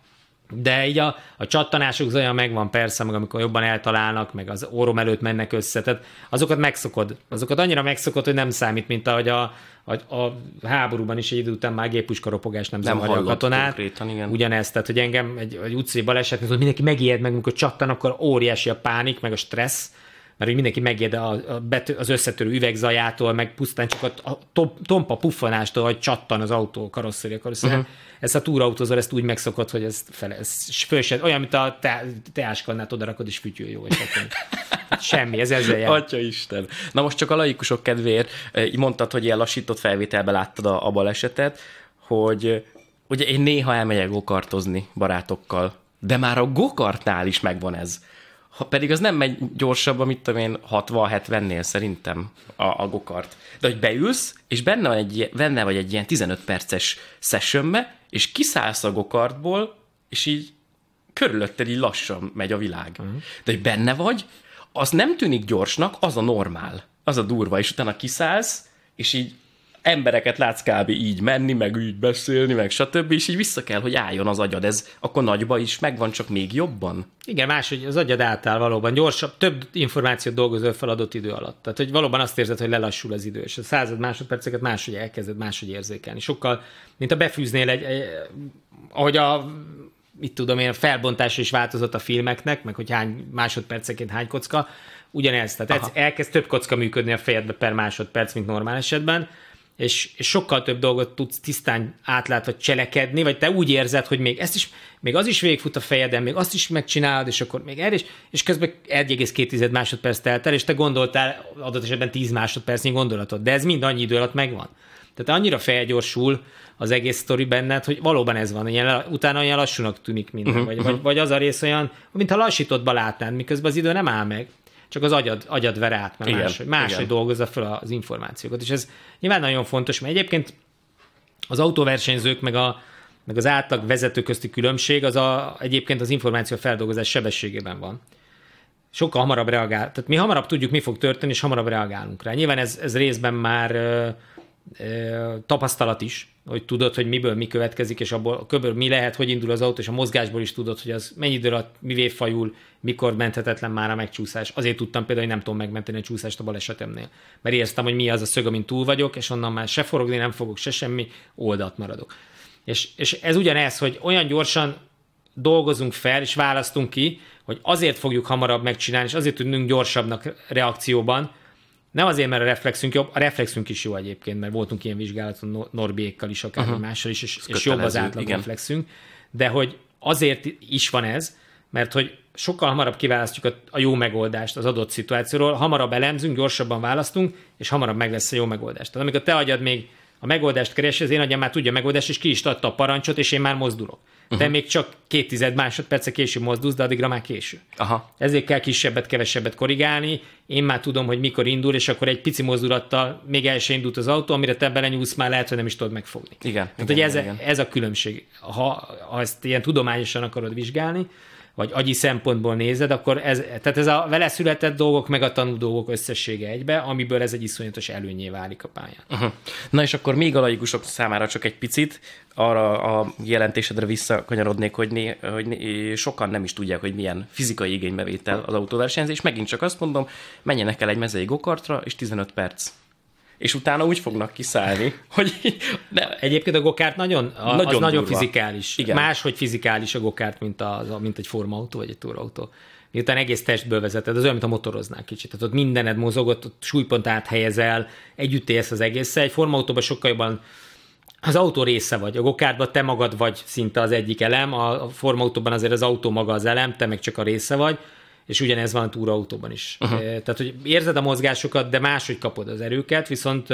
Speaker 2: De így a, a csattanásuk olyan megvan persze, meg amikor jobban eltalálnak, meg az órom előtt mennek össze, tehát azokat megszokod. Azokat annyira megszokod, hogy nem számít, mint ahogy a, a, a háborúban is egy idő után már gépuskaropogás nem, nem zavarja a katonát. Igen. Ugyanezt, tehát hogy engem egy, egy utcai baleset, mindenki megijed meg, amikor csattan, akkor óriási a pánik, meg a stressz, mert hogy mindenki megijed a, a bető, az összetörő üvegzajától, meg pusztán csak a, a tompa puffanástól, hogy csattan az autó karosszéria karosszéria. Uh-huh. Ezt a mhm. túrautózor ezt úgy megszokott, hogy ez, fele, ez fölsed, olyan, mint a te, teáskannát odarakod, és fütyül jó esetben. Hát semmi, ez ezzel jár. Atya
Speaker 1: Isten. Na most csak a laikusok kedvéért, eh, mondtad, hogy ilyen lassított felvételben láttad a, a balesetet, hogy eh, ugye én néha elmegyek gokartozni barátokkal, de már a gokartnál is megvan ez ha pedig az nem megy gyorsabban, amit tudom én, 60-70-nél szerintem a, a gokart. De hogy beülsz, és benne, van egy, benne vagy egy ilyen 15 perces sessionbe, és kiszállsz a gokartból, és így körülötted így lassan megy a világ. Uh-huh. De hogy benne vagy, az nem tűnik gyorsnak, az a normál, az a durva, és utána kiszállsz, és így embereket látsz kb. így menni, meg így beszélni, meg stb. És így vissza kell, hogy álljon az agyad. Ez akkor nagyba is
Speaker 2: megvan, csak még jobban. Igen, hogy az agyad által valóban. Gyorsabb, több információt dolgozol fel adott idő alatt. Tehát, hogy valóban azt érzed, hogy lelassul az idő, és a század másodperceket máshogy elkezded máshogy érzékelni. Sokkal, mint a befűznél egy, egy ahogy a mit tudom én, a felbontás is változott a filmeknek, meg hogy hány másodperceként hány kocka, ugyanez. Tehát Aha. elkezd több kocka működni a fejedbe per másodperc, mint normál esetben, és, és sokkal több dolgot tudsz tisztán átlátva cselekedni, vagy te úgy érzed, hogy még ezt is, még az is végfut a fejeden, még azt is megcsinálod, és akkor még erre is, és közben 1,2 másodperc telt el, és te gondoltál adott esetben 10 másodpercnyi gondolatot, de ez mind annyi idő alatt megvan. Tehát annyira felgyorsul az egész sztori benned, hogy valóban ez van, ilyen, utána olyan lassúnak tűnik minden, uh-huh. vagy, mhm. vagy, vagy az a rész olyan, mintha lassítottba látnád, miközben az idő nem áll meg csak az agyad, agyad vere át, mert Igen. máshogy, máshogy Igen. dolgozza fel az információkat. És ez nyilván nagyon fontos, mert egyébként az autóversenyzők meg a, meg az átlag vezető közti különbség az a, egyébként az információ feldolgozás sebességében van. Sokkal hamarabb reagál, tehát mi hamarabb tudjuk, mi fog történni, és hamarabb reagálunk rá. Nyilván ez, ez részben már tapasztalat is, hogy tudod, hogy miből mi következik, és abból köből mi lehet, hogy indul az autó, és a mozgásból is tudod, hogy az mennyi idő alatt mivé fajul, mikor menthetetlen már a megcsúszás. Azért tudtam például, hogy nem tudom megmenteni a csúszást a balesetemnél. Mert éreztem, hogy mi az a szög, amin túl vagyok, és onnan már se forogni nem fogok, se semmi, oldalt maradok. És, és ez ugyanez, hogy olyan gyorsan dolgozunk fel, és választunk ki, hogy azért fogjuk hamarabb megcsinálni, és azért tudnunk gyorsabbnak reakcióban, nem azért, mert a reflexünk jobb, a reflexünk is jó egyébként, mert voltunk ilyen vizsgálaton Norbiékkal is, akár uh-huh. mással is, és, és jobb az átlag igen. reflexünk, de hogy azért is van ez, mert hogy sokkal hamarabb kiválasztjuk a, a jó megoldást az adott szituációról, hamarabb elemzünk, gyorsabban választunk, és hamarabb meg lesz a jó megoldást. Tehát amikor te agyad még a megoldást keresi, az én agyam már tudja a megoldást, és ki is adta a parancsot, és én már mozdulok. Te uh-huh. még csak két tized másodperce később mozdulsz, de addigra már késő. Aha. Ezért kell kisebbet, kevesebbet korrigálni. Én már tudom, hogy mikor indul, és akkor egy pici mozdulattal még el sem indult az autó, amire te belenyúlsz, már lehet, hogy nem is tudod megfogni. Igen. Tehát, igen, hogy ez, igen. ez a különbség, ha, ha ezt ilyen tudományosan akarod vizsgálni vagy agyi szempontból nézed, akkor ez, tehát ez a vele született dolgok, meg a tanú dolgok összessége egybe, amiből ez egy iszonyatos előnyé válik a pályán. Uh-huh. Na és akkor még a laikusok
Speaker 1: számára csak egy picit, arra a jelentésedre visszakanyarodnék, hogy, né, hogy né, sokan nem is tudják, hogy milyen fizikai igénybevétel az autóversenyzés. Megint csak azt mondom, menjenek el egy mezei gokartra, és 15 perc és utána úgy fognak kiszállni, hogy...
Speaker 2: De... Egyébként a gokárt nagyon, a, nagyon, nagyon fizikális. Igen. Máshogy fizikális a gokárt, mint, a mint egy formautó vagy egy túrautó. Miután egész testből vezeted, az olyan, mint a motoroznál kicsit. Tehát ott mindened mozog, ott súlypont áthelyezel, együtt élsz az egész, Egy formautóban sokkal jobban az autó része vagy. A gokárban te magad vagy szinte az egyik elem, a formautóban azért az autó maga az elem, te meg csak a része vagy és ugyanez van a túraautóban is. Uh-huh. Tehát, hogy érzed a mozgásokat, de máshogy kapod az erőket, viszont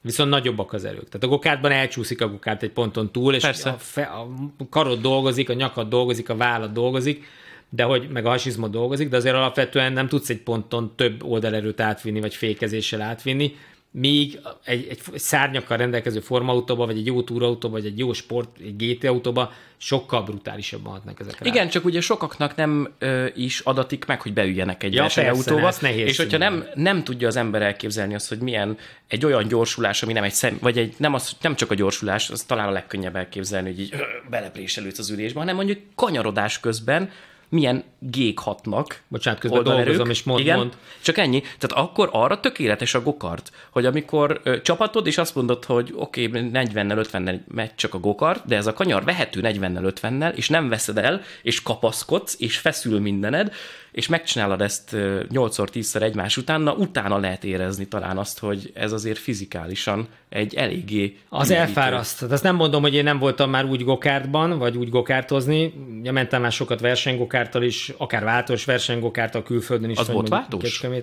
Speaker 2: viszont nagyobbak az erők. Tehát a gokártban elcsúszik a gokárt egy ponton túl, és Persze. a, fe, a karod dolgozik, a nyakad dolgozik, a vállad dolgozik, de hogy meg a hasizmod dolgozik, de azért alapvetően nem tudsz egy ponton több oldalerőt átvinni, vagy fékezéssel átvinni, még egy, egy szárnyakkal rendelkező formautóba, vagy egy jó túrautóba, vagy egy jó sport, egy GT autóba sokkal brutálisabban hatnak ezek rá. Igen,
Speaker 1: csak ugye sokaknak nem ö, is adatik meg, hogy beüljenek egy ja, versenyautóba. Persze, hát nehéz és hogyha nem, nem tudja az ember elképzelni azt, hogy milyen egy olyan gyorsulás, ami nem egy szem, vagy egy, nem, az, nem csak a gyorsulás, az talán a legkönnyebb elképzelni, hogy így belepréselődsz az ülésbe, hanem mondjuk kanyarodás közben milyen gék hatnak. Bocsánat, közben oldalerők. dolgozom, és mond, Igen? mond. Csak ennyi. Tehát akkor arra tökéletes a gokart, hogy amikor ö, csapatod, és azt mondod, hogy oké, okay, 40-nel, 50-nel megy csak a gokart, de ez a kanyar vehető 40-nel, 50-nel, és nem veszed el, és kapaszkodsz, és feszül mindened, és megcsinálod ezt 8-10-szer egymás után,
Speaker 2: na utána lehet érezni talán azt, hogy ez azért fizikálisan egy eléggé... Az elfáraszt. Azt nem mondom, hogy én nem voltam már úgy gokártban, vagy úgy gokártozni. Ja, mentem már sokat versenygokártal is, akár váltós versenygokártal külföldön is. Az volt váltós? ah,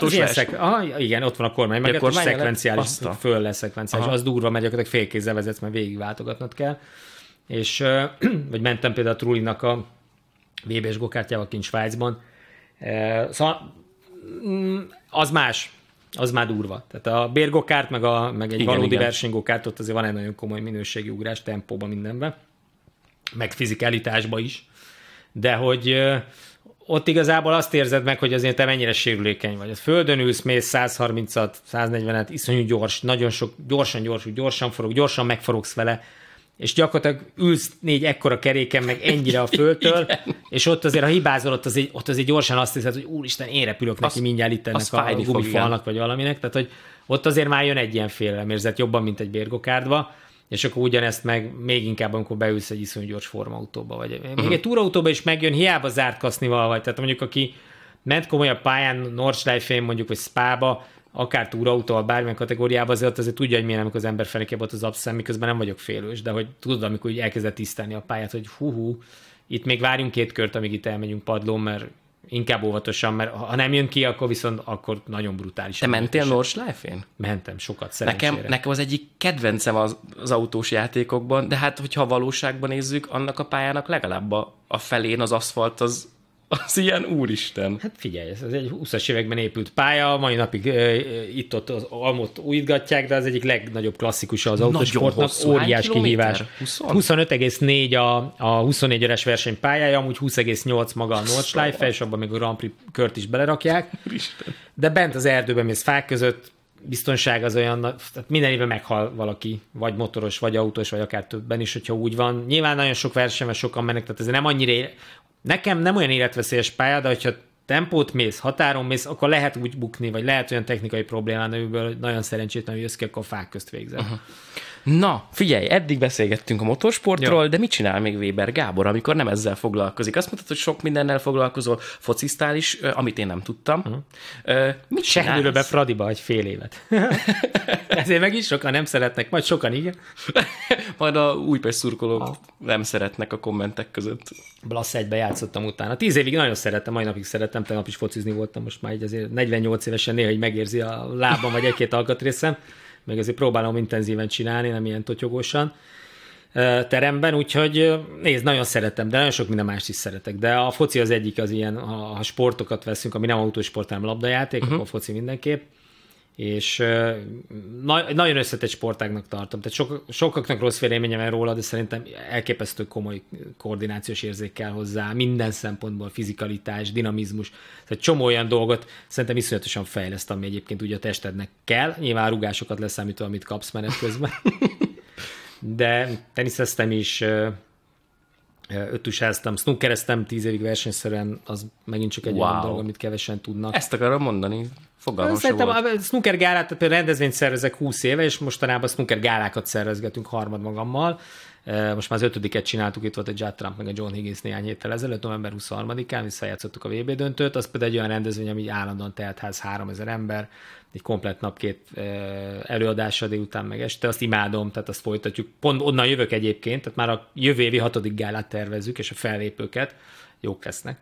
Speaker 2: az ah, igen, ott van a kormány, meg a hát kormány szekvenciális, a... föl lesz szekvenciális. Aha. Az durva, megy, akkor félkézzel vezetsz, mert végigváltogatnod kell. És, vagy mentem például a Trulinak a VB-s gokártyával kint Svájcban. Szóval mm, az más, az már durva. Tehát a bérgokárt, meg, a, meg egy igen, valódi igen. versenygokárt, ott azért van egy nagyon komoly minőségi ugrás tempóban mindenben, meg fizikálitásba is. De hogy ott igazából azt érzed meg, hogy azért te mennyire sérülékeny vagy. Hát földön ülsz, mész 130-at, 140-et, iszonyú gyors, nagyon sok, gyorsan gyorsul, gyorsan forog, gyorsan megforogsz vele, és gyakorlatilag ülsz négy ekkora keréken meg ennyire a földtől, Igen. és ott azért, ha hibázol, ott azért, ott azért gyorsan azt hiszed, hogy úristen, én repülök neki az, mindjárt itt ennek a gumifalnak, vagy valaminek, tehát hogy ott azért már jön egy ilyen félelemérzet, jobban, mint egy bérgokárdba, és akkor ugyanezt meg még inkább, amikor beülsz egy iszonyú gyors formautóba, vagy uh-huh. egy túrautóba is megjön, hiába zárt kasznival vagy, tehát mondjuk aki ment komolyabb pályán, Nordschleife-én mondjuk, vagy Spába, akár a bármilyen kategóriában, azért azért tudja, hogy milyen, amikor az ember felékebb volt az abszem, miközben nem vagyok félős, de hogy tudod, amikor úgy elkezdett tisztelni a pályát, hogy hú, hú itt még várjunk két kört, amíg itt elmegyünk padlón, mert inkább óvatosan, mert ha nem jön ki, akkor viszont akkor nagyon brutális. Te mentél Nordschleife-én? Mentem, sokat szerencsére. Nekem, nekem az egyik kedvencem
Speaker 1: az, az autós játékokban, de hát hogyha valóságban nézzük, annak a pályának legalább a, a
Speaker 2: felén az aszfalt az az ilyen úristen. Hát figyelj, ez egy 20-as években épült pálya, mai napig e, itt-ott az almot újítgatják, de az egyik legnagyobb klasszikusa az autósportnak, óriás kihívás. 25,4 a, a 24 es verseny pályája, amúgy 20,8 maga a Nordschleife, szóval. és abban még a Grand Prix kört is belerakják. Úristen. De bent az erdőben mész fák között, biztonság az olyan, tehát minden évben meghal valaki, vagy motoros, vagy autós, vagy akár többen is, hogyha úgy van. Nyilván nagyon sok versenyben sokan mennek, tehát ez nem annyira Nekem nem olyan életveszélyes pálya, de hogyha tempót mész, határon mész, akkor lehet úgy bukni, vagy lehet olyan technikai problémán, amiből nagyon szerencsétlenül jössz ki, akkor a fák közt végzel. Uh-huh.
Speaker 1: Na, figyelj, eddig beszélgettünk a motorsportról, ja. de mit csinál még Weber Gábor, amikor nem ezzel foglalkozik? Azt mondtad, hogy sok mindennel foglalkozol, focisztál is, amit én nem tudtam. Uh-huh. Ö, mit be Fradiba egy fél évet. Ezért meg is sokan nem szeretnek, majd sokan
Speaker 2: igen. majd a Újpest szurkolók ah. nem szeretnek a kommentek között. Blasz egybe játszottam utána. Tíz évig nagyon szerettem, mai napig szerettem, tegnap is focizni voltam, most már így azért 48 évesen néha így megérzi a lábam vagy egy-két alkatrészem meg ezért próbálom intenzíven csinálni, nem ilyen totyogósan teremben, úgyhogy nézd, nagyon szeretem, de nagyon sok minden mást is szeretek. De a foci az egyik az ilyen, ha, ha sportokat veszünk, ami nem autósport, hanem labdajáték, uh-huh. akkor a foci mindenképp és na- nagyon összetett sportágnak tartom. Tehát sok, sokaknak rossz véleményem van róla, de szerintem elképesztő komoly koordinációs érzékkel hozzá, minden szempontból fizikalitás, dinamizmus, tehát csomó olyan dolgot szerintem iszonyatosan fejleszt, ami egyébként ugye a testednek kell, nyilván rugásokat leszámítva, amit kapsz menet közben. de teniszeztem is, ötusáztam, snookereztem tíz évig versenyszerűen, az megint csak egy wow. olyan dolog, amit kevesen tudnak. Ezt akarom mondani. Fogalmam Szerintem volt. a snooker gálát, például rendezvényt szervezek húsz éve, és mostanában snooker gálákat szervezgetünk harmad magammal. Most már az ötödiket csináltuk, itt volt egy Jack Trump, meg a John Higgins néhány héttel ezelőtt, november 23-án visszajátszottuk a VB döntőt, az pedig egy olyan rendezvény, ami állandóan ház 3000 ember, egy komplet napkép előadása délután meg este, azt imádom, tehát azt folytatjuk. Pont onnan jövök egyébként, tehát már a jövő évi hatodik gálát tervezzük, és a fellépőket, jók lesznek.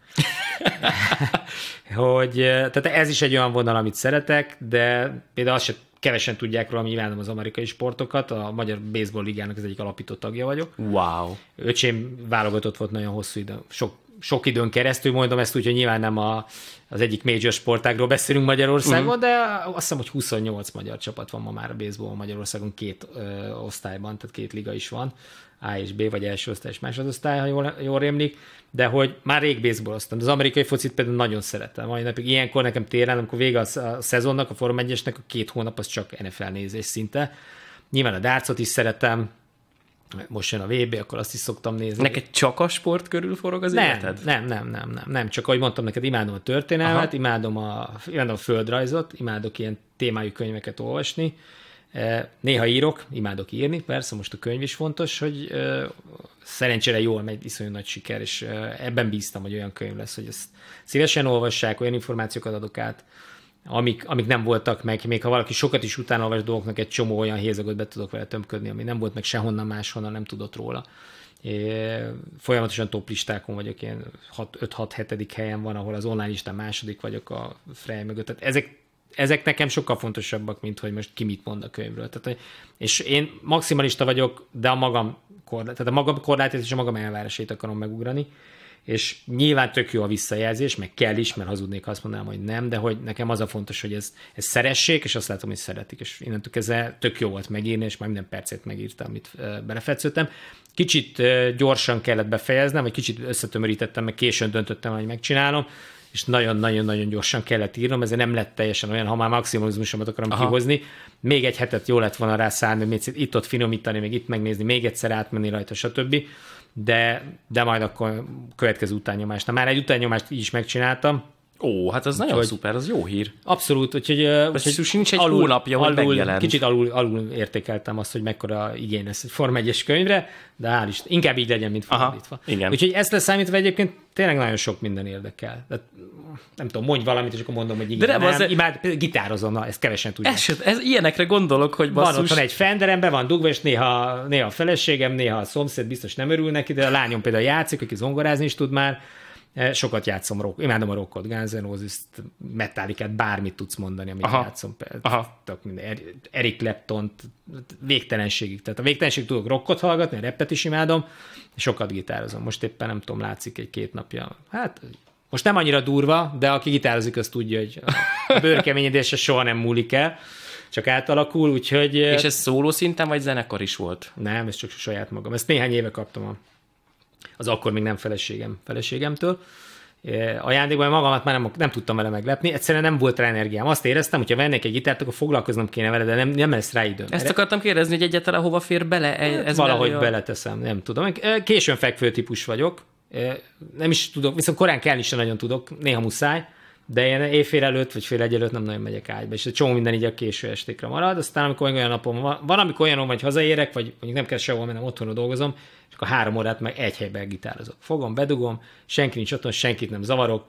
Speaker 2: hogy, tehát ez is egy olyan vonal, amit szeretek, de például azt se kevesen tudják róla, nyilvánom az amerikai sportokat, a Magyar Baseball Ligának az egyik alapító tagja vagyok. Wow. Öcsém válogatott volt nagyon hosszú idő, sok sok időn keresztül, mondom ezt úgy, hogy nyilván nem a, az egyik major sportágról beszélünk Magyarországon, uh-huh. de azt hiszem, hogy 28 magyar csapat van ma már a baseball Magyarországon két ö, osztályban, tehát két liga is van, A és B, vagy első osztály és másodosztály, ha jól, jól rémlik, de hogy már rég baseballoztam. Az amerikai focit például nagyon szeretem. Mai napig ilyenkor nekem télen, amikor vége a szezonnak, a Form 1 a két hónap az csak NFL nézés szinte. Nyilván a dárcot is szeretem, most jön a VB, akkor azt is szoktam nézni. Neked csak a sport körül forog az nem, életed? Nem, nem, nem, nem, nem. Csak ahogy mondtam neked, imádom a történelmet, imádom a, imádom a földrajzot, imádok ilyen témájú könyveket olvasni. E, néha írok, imádok írni, persze most a könyv is fontos, hogy e, szerencsére jól megy, iszonyú nagy siker, és e, ebben bíztam, hogy olyan könyv lesz, hogy ezt szívesen olvassák, olyan információkat adok át, amik, amik nem voltak meg, még ha valaki sokat is utánolvas dolgoknak, egy csomó olyan hézagot be tudok vele tömködni, ami nem volt meg sehonnan máshonnan, nem tudott róla. É, folyamatosan top listákon vagyok, én 5-6-7. helyen van, ahol az online listán második vagyok a Frey mögött. Tehát ezek, ezek nekem sokkal fontosabbak, mint hogy most ki mit mond a könyvről. Tehát, és én maximalista vagyok, de a magam korlát, tehát a magam korlátét és a magam elvárásait akarom megugrani és nyilván tök jó a visszajelzés, meg kell is, mert hazudnék, ha azt mondanám, hogy nem, de hogy nekem az a fontos, hogy ezt, ezt szeressék, és azt látom, hogy szeretik, és innentől kezdve tök jó volt megírni, és már minden percét megírtam, amit belefetsződtem. Kicsit gyorsan kellett befejeznem, vagy kicsit összetömörítettem, meg későn döntöttem, hogy megcsinálom, és nagyon-nagyon-nagyon gyorsan kellett írnom, ezért nem lett teljesen olyan, ha már maximalizmusomat akarom Aha. kihozni. Még egy hetet jó lett volna rá szállni, még itt-ott finomítani, még itt megnézni, még egyszer átmenni rajta, stb de, de majd akkor következő utánnyomást. már egy utánnyomást így is megcsináltam, Ó, hát ez nagyon hogy, szuper, az jó hír. Abszolút, úgyhogy... úgyhogy nincs egy alul, hónapja, hogy alul, megjelent. Kicsit alul, alul értékeltem azt, hogy mekkora igény lesz egy Form 1 könyvre, de hál' Isten, inkább így legyen, mint fordítva. igen. Úgyhogy ezt leszámítva egyébként tényleg nagyon sok minden érdekel. De, nem tudom, mondj valamit, és akkor mondom, hogy igen, de nem, nem imád, gitározom, na, ezt kevesen tudják. Ez, ez, ilyenekre gondolok, hogy basszus. Van otthon egy fenderem, be van dugva, és néha, néha a feleségem, néha a szomszéd biztos nem örül neki, de a lányom például játszik, aki zongorázni is tud már, E, sokat játszom rock, imádom a rockot, Guns N' Roses, Metallicát, bármit tudsz mondani, amit Aha. játszom. Aha. Tök minden, er, Eric clapton végtelenségig. Tehát a végtelenség tudok rockot hallgatni, a repet is imádom, sokat gitározom. Most éppen nem tudom, látszik egy-két napja. Hát most nem annyira durva, de aki gitározik, az tudja, hogy a bőrkeményedése soha nem múlik el csak átalakul, úgyhogy... És ez szóló szinten, vagy zenekar is volt? Nem, ez csak saját magam. Ezt néhány éve kaptam a az akkor még nem feleségem, feleségemtől. E, ajándékban magamat már nem, nem tudtam vele meglepni, egyszerűen nem volt rá energiám. Azt éreztem, hogy ha vennék egy gitárt, akkor foglalkoznom kéne vele, de nem, nem lesz rá időm. Ezt
Speaker 1: akartam kérdezni, hogy egyáltalán hova fér
Speaker 2: bele e- hát, ez Valahogy belőle. beleteszem, nem tudom. E, későn fekvő típus vagyok, nem is tudok, viszont korán kell is nagyon tudok, néha muszáj de én éjfél előtt, vagy fél egy előtt nem nagyon megyek ágyba, és egy csomó minden így a késő estékre marad, aztán amikor olyan napom van, van amikor olyan hogy hazaérek, vagy mondjuk nem kell sehol mennem, otthon dolgozom, és akkor három órát meg egy helyben gitározok. Fogom, bedugom, senki nincs otthon, senkit nem zavarok,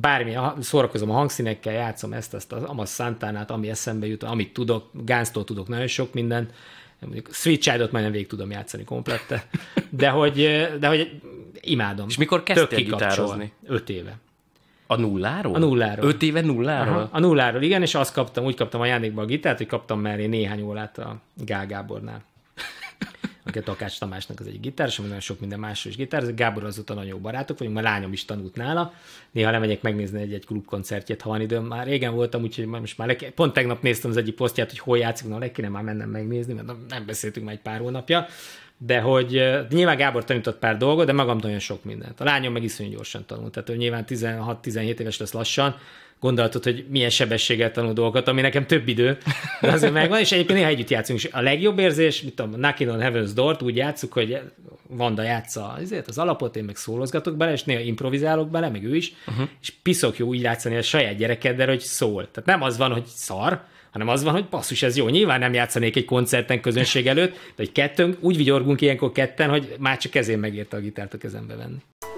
Speaker 2: bármi, szórakozom a hangszínekkel, játszom ezt, azt, az Amaz Santánát, ami eszembe jut, amit tudok, Gánztól tudok nagyon sok mindent, mondjuk Sweet Child-ot majdnem végig tudom játszani komplette, de hogy, de hogy imádom. És mikor kezdtél gitározni?
Speaker 1: Öt éve. A nulláról? A nulláról. Öt
Speaker 2: éve nulláról? Aha, a nulláról, igen, és azt kaptam, úgy kaptam a játékba a gitárt, hogy kaptam mellé néhány órát a Gál Gábornál. Aki a Takács Tamásnak az gitár, gitáros, nagyon sok minden másról is gitár, Gábor azóta nagyon jó barátok vagyunk, már lányom is tanult nála. Néha lemegyek megnézni egy-egy klubkoncertjét, ha van időm. Már régen voltam, úgyhogy most már le- pont tegnap néztem az egyik posztját, hogy hol játszik, na le kéne már mennem megnézni, mert nem beszéltünk már egy pár hónapja de hogy nyilván Gábor tanított pár dolgot, de magam nagyon sok mindent. A lányom meg iszonyú gyorsan tanult, tehát ő nyilván 16-17 éves lesz lassan, gondolatod, hogy milyen sebességgel tanul dolgokat, ami nekem több idő, de azért megvan, és egyébként néha együtt játszunk, és a legjobb érzés, mit tudom, Knocking on Heaven's Door-t úgy játszuk, hogy Vanda játsza azért az alapot, én meg szólozgatok bele, és néha improvizálok bele, meg ő is, uh-huh. és piszok jó úgy játszani a saját gyerekeddel, hogy szól. Tehát nem az van, hogy szar, hanem az van, hogy basszus, ez jó. Nyilván nem játszanék egy koncerten közönség előtt, de egy kettőnk úgy vigyorgunk ilyenkor ketten, hogy már csak kezén megérte a gitárt a kezembe venni.